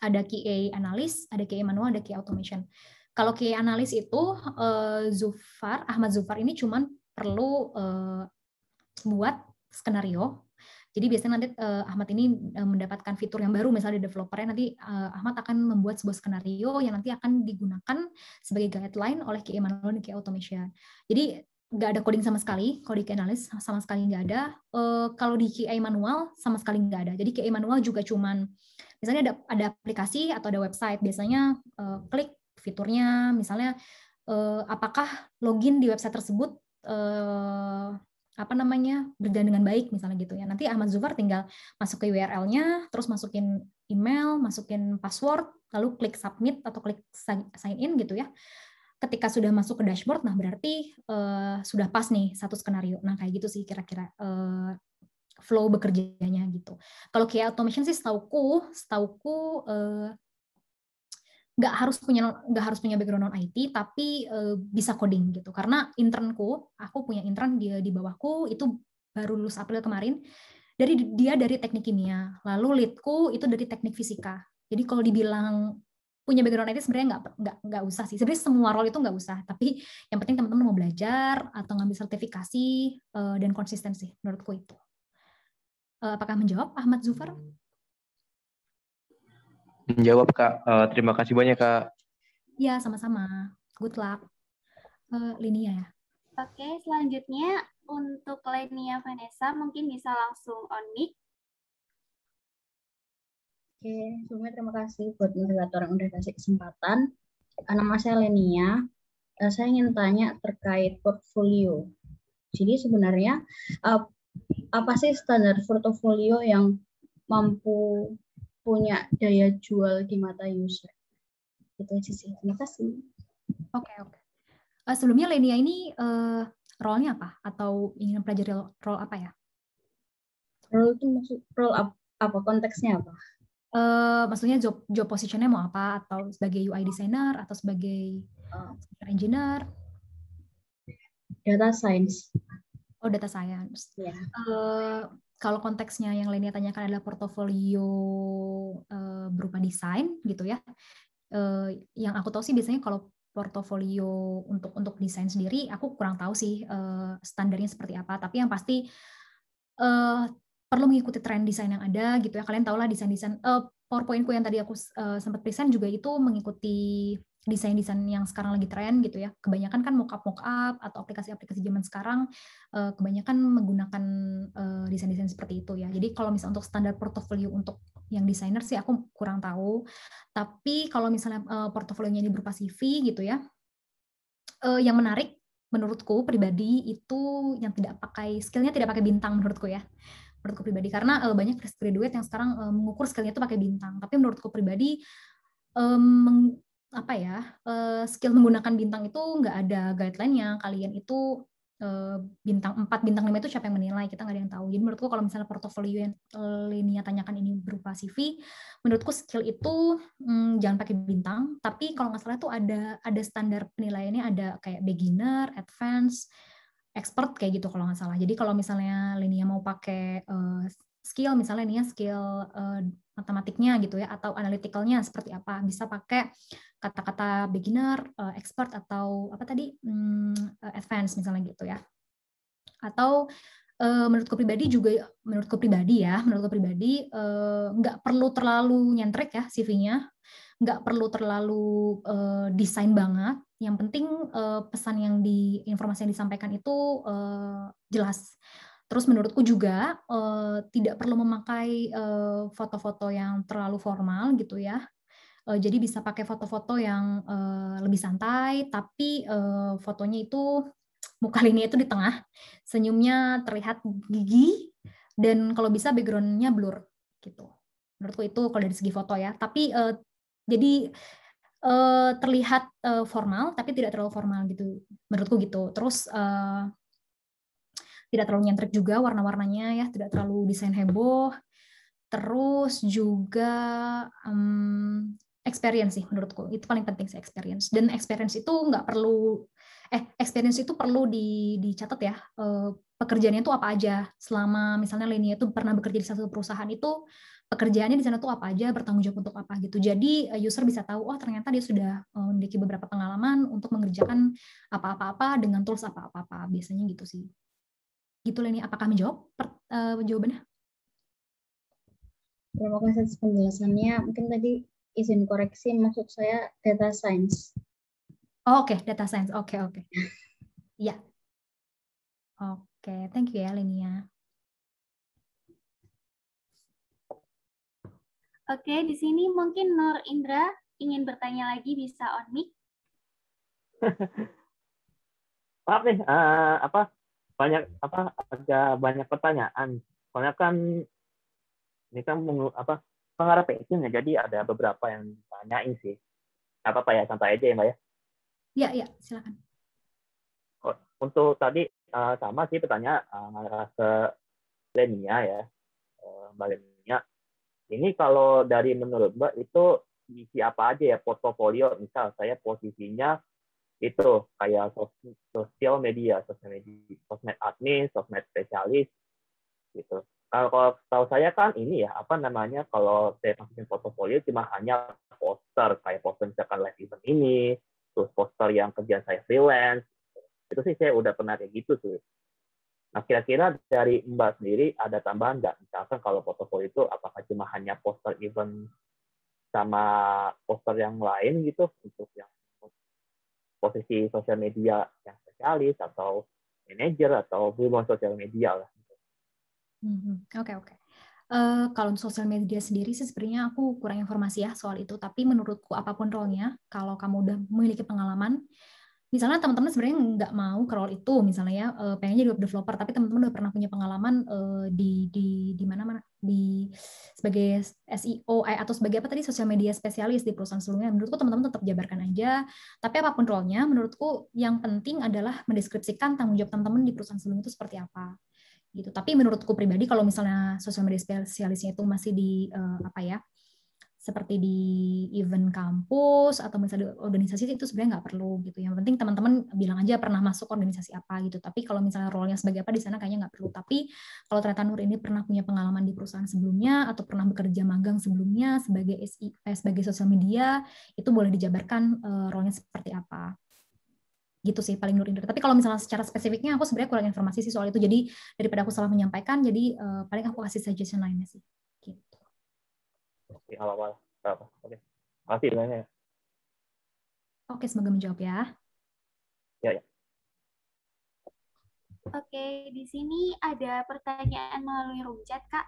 Ada QA analis, ada QA manual, ada QA automation. Kalau QA analis itu uh, Zufar, Ahmad Zufar ini cuman perlu uh, buat skenario. Jadi biasanya nanti uh, Ahmad ini uh, mendapatkan fitur yang baru misalnya di developernya nanti uh, Ahmad akan membuat sebuah skenario yang nanti akan digunakan sebagai guideline oleh QA manual dan QA automation. Jadi nggak ada coding sama sekali, kalau di analis sama sekali nggak ada. Uh, kalau di QA manual sama sekali nggak ada. Jadi QA manual juga cuman misalnya ada ada aplikasi atau ada website, biasanya uh, klik fiturnya, misalnya uh, apakah login di website tersebut uh, apa namanya berjalan dengan baik misalnya gitu ya. Nanti Ahmad Zufar tinggal masuk ke URL-nya, terus masukin email, masukin password, lalu klik submit atau klik sign in gitu ya ketika sudah masuk ke dashboard, nah berarti uh, sudah pas nih satu skenario. Nah kayak gitu sih kira-kira uh, flow bekerjanya gitu. Kalau kayak automation sih setauku, setauku uh, harus punya nggak harus punya background non IT tapi uh, bisa coding gitu karena internku aku punya intern dia di bawahku itu baru lulus April kemarin dari dia dari teknik kimia lalu leadku itu dari teknik fisika jadi kalau dibilang punya background IT sebenarnya nggak nggak nggak usah sih sebenarnya semua role itu nggak usah tapi yang penting teman-teman mau belajar atau ngambil sertifikasi uh, dan konsisten sih menurutku itu uh, apakah menjawab Ahmad Zufar menjawab kak uh, terima kasih banyak kak ya sama-sama good luck uh, Linia ya oke okay, selanjutnya untuk Linia Vanessa mungkin bisa langsung on mic Oke, sebelumnya terima kasih buat moderator yang udah kasih kesempatan. Eh, nama saya Lenia. Eh, saya ingin tanya terkait portfolio. Jadi sebenarnya apa sih standar portfolio yang mampu punya daya jual di mata user? Itu aja sih. Terima kasih. Oke, oke. Eh, sebelumnya Lenia ini uh, role-nya apa? Atau ingin pelajari role apa ya? Role itu maksud role apa? apa konteksnya apa? uh, maksudnya job job positionnya mau apa atau sebagai UI designer atau sebagai eh, software engineer data science oh data science yeah. Iya. uh, kalau konteksnya yang lainnya tanyakan adalah portofolio uh, berupa desain gitu ya uh, yang aku tahu sih biasanya kalau portofolio untuk untuk desain sendiri aku kurang tahu sih uh, standarnya seperti apa tapi yang pasti uh, perlu mengikuti tren desain yang ada gitu ya. Kalian tau lah desain-desain uh, PowerPointku yang tadi aku uh, sempat present juga itu mengikuti desain-desain yang sekarang lagi tren gitu ya. Kebanyakan kan mockup mockup atau aplikasi-aplikasi zaman sekarang uh, kebanyakan menggunakan uh, desain-desain seperti itu ya. Jadi kalau misalnya untuk standar portofolio untuk yang desainer sih aku kurang tahu. Tapi kalau misalnya uh, portofolionya ini berupa CV gitu ya. Uh, yang menarik menurutku pribadi itu yang tidak pakai skillnya tidak pakai bintang menurutku ya menurutku pribadi karena uh, banyak fresh graduate yang sekarang uh, mengukur skillnya itu pakai bintang tapi menurutku pribadi um, meng, apa ya uh, skill menggunakan bintang itu nggak ada guideline-nya kalian itu bintang 4, bintang 5 itu siapa yang menilai kita nggak ada yang tahu jadi menurutku kalau misalnya portofolio yang Linia tanyakan ini berupa CV menurutku skill itu hmm, jangan pakai bintang tapi kalau nggak salah tuh ada ada standar penilaiannya ada kayak beginner advance expert kayak gitu kalau nggak salah. Jadi kalau misalnya Linia mau pakai eh, skill, misalnya Linia skill eh, matematiknya gitu ya atau analyticalnya seperti apa, bisa pakai kata-kata beginner, eh, expert atau apa tadi mm, advance misalnya gitu ya. Atau uh, menurutku pribadi juga menurutku pribadi ya menurutku pribadi uh, nggak perlu terlalu nyentrik ya CV-nya nggak perlu terlalu uh, desain banget. Yang penting uh, pesan yang di informasi yang disampaikan itu uh, jelas. Terus menurutku juga uh, tidak perlu memakai foto-foto uh, yang terlalu formal gitu ya. Uh, jadi bisa pakai foto-foto yang uh, lebih santai, tapi uh, fotonya itu muka ini itu di tengah, senyumnya terlihat gigi, dan kalau bisa backgroundnya blur gitu menurutku itu kalau dari segi foto ya tapi uh, jadi uh, terlihat uh, formal tapi tidak terlalu formal gitu menurutku gitu terus uh, tidak terlalu nyentrik juga warna-warnanya ya tidak terlalu desain heboh terus juga um, experience sih menurutku itu paling penting sih experience dan experience itu nggak perlu eh experience itu perlu di, dicatat ya uh, pekerjaannya itu apa aja selama misalnya Lenia itu pernah bekerja di satu perusahaan itu pekerjaannya di sana tuh apa aja, bertanggung jawab untuk apa gitu. Jadi eh, user bisa tahu, oh ternyata dia sudah eh, memiliki beberapa pengalaman untuk mengerjakan apa-apa-apa dengan tools apa-apa-apa, biasanya gitu sih. Gitu Leni, apakah menjawab per, uh, jawabannya? Terima kasih atas penjelasannya. Mungkin tadi izin koreksi, maksud saya data science. Oh, oke, okay. data science. Oke, okay, oke. Okay. ya. Oke, okay. thank you ya Lenia. Ya. Oke, di sini mungkin Nur Indra ingin bertanya lagi bisa on mic. Maaf nih, uh, apa banyak apa ada banyak pertanyaan. Soalnya kan ini kan meng, apa pengarah passion ya, jadi ada beberapa yang tanyain sih. Apa apa ya santai aja ya mbak ya. Iya iya silakan. Oh, untuk tadi uh, sama sih pertanyaan uh, ke Lenia ya, uh, Mbak Lenia ini kalau dari menurut Mbak itu isi apa aja ya portofolio misal saya posisinya itu kayak sosial media, sosial media, sosmed admin, sosmed spesialis gitu. Kalau, kalau tahu saya kan ini ya apa namanya kalau saya masukin portofolio cuma hanya poster kayak poster misalkan live event ini, terus poster yang kerjaan saya freelance. Itu sih saya udah pernah kayak gitu sih. Nah, kira-kira dari Mbak sendiri ada tambahan nggak? Misalkan kalau portfolio itu apakah cuma hanya poster event sama poster yang lain gitu untuk yang posisi sosial media yang spesialis atau manajer atau bukan sosial media lah. Mm-hmm. Oke, mm -hmm. oke. Okay, okay. Uh, eh, kalau sosial media sendiri sih sebenarnya aku kurang informasi ya soal itu. Tapi menurutku apapun role-nya, kalau kamu udah memiliki pengalaman, misalnya teman-teman sebenarnya nggak mau ke role itu misalnya ya pengen eh, pengennya web developer tapi teman-teman udah pernah punya pengalaman eh, di di di mana mana di sebagai SEO eh, atau sebagai apa tadi sosial media spesialis di perusahaan sebelumnya menurutku teman-teman tetap jabarkan aja tapi apapun role-nya menurutku yang penting adalah mendeskripsikan tanggung jawab teman-teman di perusahaan sebelumnya itu seperti apa gitu tapi menurutku pribadi kalau misalnya sosial media spesialisnya itu masih di apa ya seperti di event kampus atau misalnya di organisasi itu sebenarnya nggak perlu gitu. Yang penting teman-teman bilang aja pernah masuk organisasi apa gitu. Tapi kalau misalnya role-nya sebagai apa di sana kayaknya nggak perlu. Tapi kalau ternyata Nur ini pernah punya pengalaman di perusahaan sebelumnya atau pernah bekerja magang sebelumnya sebagai SI, eh, sebagai sosial media itu boleh dijabarkan uh, role-nya seperti apa gitu sih paling nur Indra. Tapi kalau misalnya secara spesifiknya aku sebenarnya kurang informasi sih soal itu. Jadi daripada aku salah menyampaikan, jadi uh, paling aku kasih suggestion lainnya sih. Oke, awal-awal apa oke makasih ya. oke semoga menjawab ya ya ya Oke, di sini ada pertanyaan melalui room chat, Kak.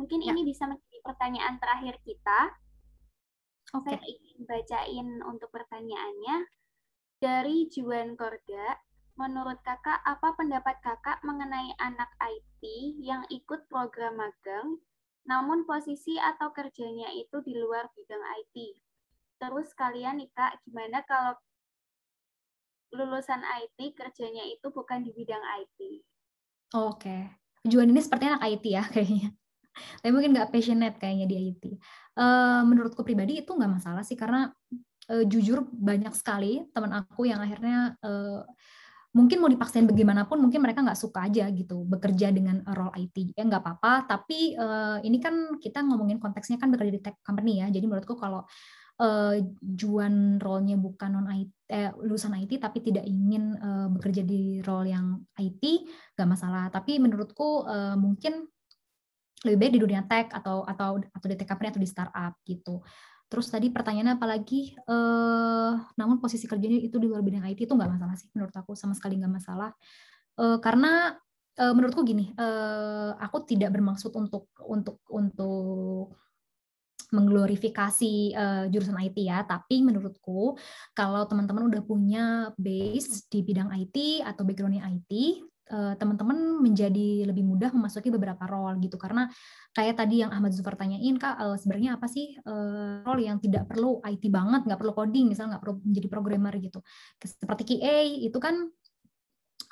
Mungkin ya. ini bisa menjadi pertanyaan terakhir kita. Oke, Saya ingin bacain untuk pertanyaannya. Dari Juan Korda, menurut kakak, apa pendapat kakak mengenai anak IT yang ikut program magang namun posisi atau kerjanya itu di luar bidang IT. Terus kalian nih Kak, gimana kalau lulusan IT kerjanya itu bukan di bidang IT? Oke. Okay. Tujuan ini sepertinya anak IT ya kayaknya. Tapi mungkin nggak passionate kayaknya di IT. Uh, eh, menurutku pribadi itu nggak masalah sih karena uh, jujur banyak sekali teman aku yang akhirnya uh, mungkin mau dipaksain bagaimanapun mungkin mereka nggak suka aja gitu bekerja dengan eh, role IT ya nggak apa-apa tapi uh, ini kan kita ngomongin konteksnya kan bekerja di tech company ya jadi menurutku kalau uh, juan role-nya bukan non IT eh, lulusan IT tapi tidak ingin uh, bekerja di role yang IT nggak masalah tapi menurutku uh, mungkin lebih baik di dunia tech atau atau atau di tech company atau di startup gitu Terus tadi pertanyaannya apalagi, eh, namun posisi kerjanya itu di luar bidang IT itu nggak masalah sih menurut aku sama sekali nggak masalah. Eh, karena eh, menurutku gini, eh, aku tidak bermaksud untuk untuk untuk mengglorifikasi uh, jurusan IT ya, tapi menurutku kalau teman-teman udah punya base di bidang IT atau backgroundnya IT, Eh, teman-teman menjadi lebih mudah memasuki beberapa role gitu karena kayak tadi yang Ahmad Zufar tanyain kak uh, sebenarnya apa sih uh, role yang tidak perlu IT banget nggak perlu coding misalnya nggak perlu menjadi programmer gitu seperti QA itu kan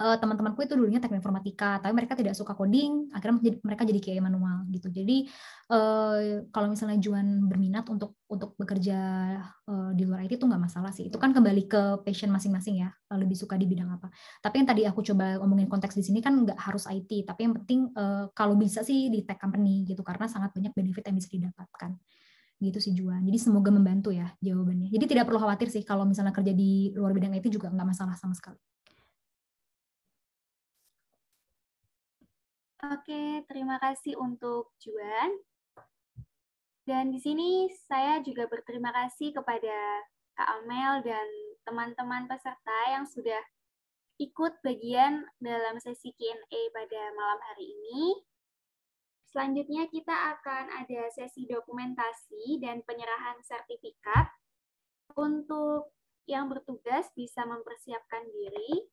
uh, teman-temanku itu dulunya teknik informatika, tapi mereka tidak suka coding, akhirnya mereka jadi kayak manual gitu. Jadi eh, kalau misalnya Juan berminat untuk untuk bekerja eh, di luar IT itu nggak masalah sih. Itu kan kembali ke passion masing-masing ya, lebih suka di bidang apa. Tapi yang tadi aku coba ngomongin konteks di sini kan nggak harus IT, tapi yang penting kalau bisa sih di tech company gitu, karena sangat banyak benefit yang bisa didapatkan gitu sih Juan. Jadi semoga membantu ya jawabannya. Jadi tidak perlu khawatir sih kalau misalnya kerja di luar bidang IT juga nggak masalah sama sekali. Oke, terima kasih untuk Juan. Dan di sini saya juga berterima kasih kepada Kak Amel dan teman-teman peserta yang sudah ikut bagian dalam sesi Q&A pada malam hari ini. Selanjutnya kita akan ada sesi dokumentasi dan penyerahan sertifikat. Untuk yang bertugas bisa mempersiapkan diri.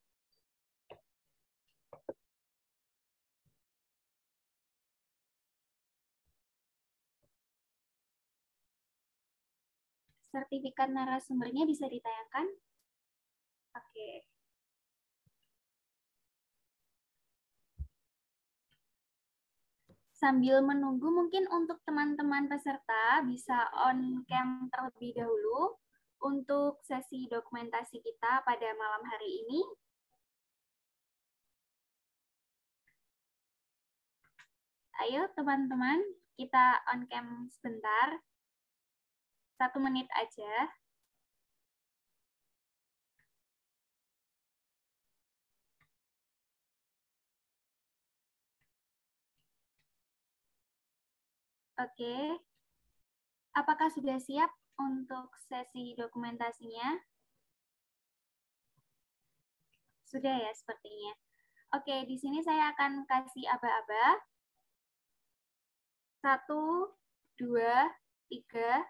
sertifikat narasumbernya bisa ditayangkan? Oke. Sambil menunggu mungkin untuk teman-teman peserta bisa on cam terlebih dahulu untuk sesi dokumentasi kita pada malam hari ini. Ayo teman-teman, kita on cam sebentar. Satu menit aja. Oke. Apakah sudah siap untuk sesi dokumentasinya? Sudah ya sepertinya. Oke, di sini saya akan kasih aba-aba. Satu, dua, tiga,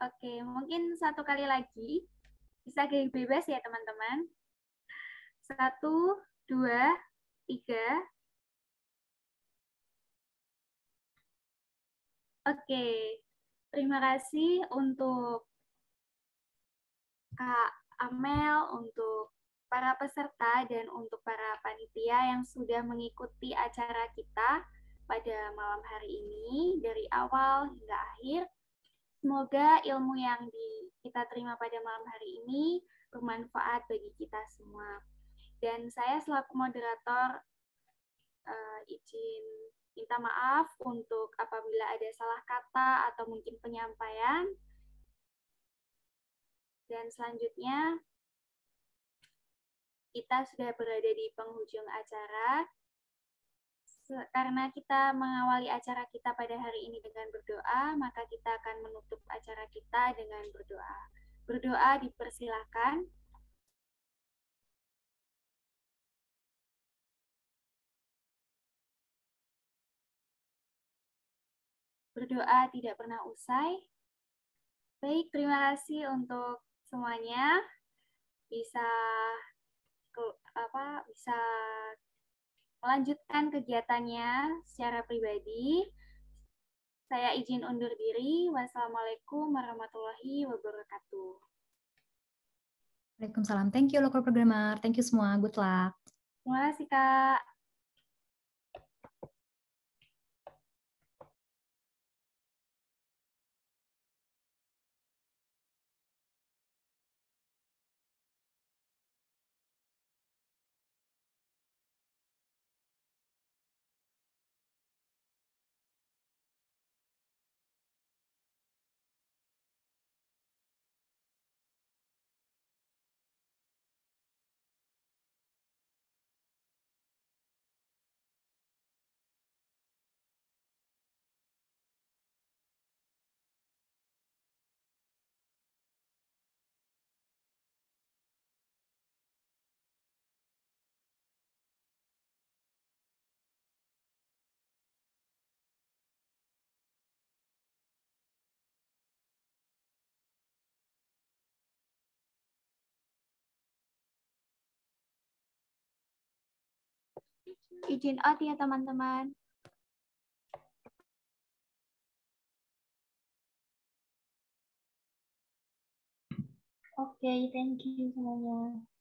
Oke, mungkin satu kali lagi. Bisa gaya bebas ya, teman-teman. Satu, dua, tiga. Oke, terima kasih untuk Kak Amel, untuk para peserta, dan untuk para panitia yang sudah mengikuti acara kita pada malam hari ini dari awal hingga akhir. Semoga ilmu yang di, kita terima pada malam hari ini bermanfaat bagi kita semua. Dan saya selaku moderator uh, izin minta maaf untuk apabila ada salah kata atau mungkin penyampaian. Dan selanjutnya kita sudah berada di penghujung acara karena kita mengawali acara kita pada hari ini dengan berdoa, maka kita akan menutup acara kita dengan berdoa. Berdoa dipersilahkan. Berdoa tidak pernah usai. Baik, terima kasih untuk semuanya. Bisa apa bisa melanjutkan kegiatannya secara pribadi. Saya izin undur diri. Wassalamualaikum warahmatullahi wabarakatuh. Waalaikumsalam. Thank you, local programmer. Thank you semua. Good luck. Terima kasih, Kak. izin out ya teman-teman. Oke, okay, thank you semuanya.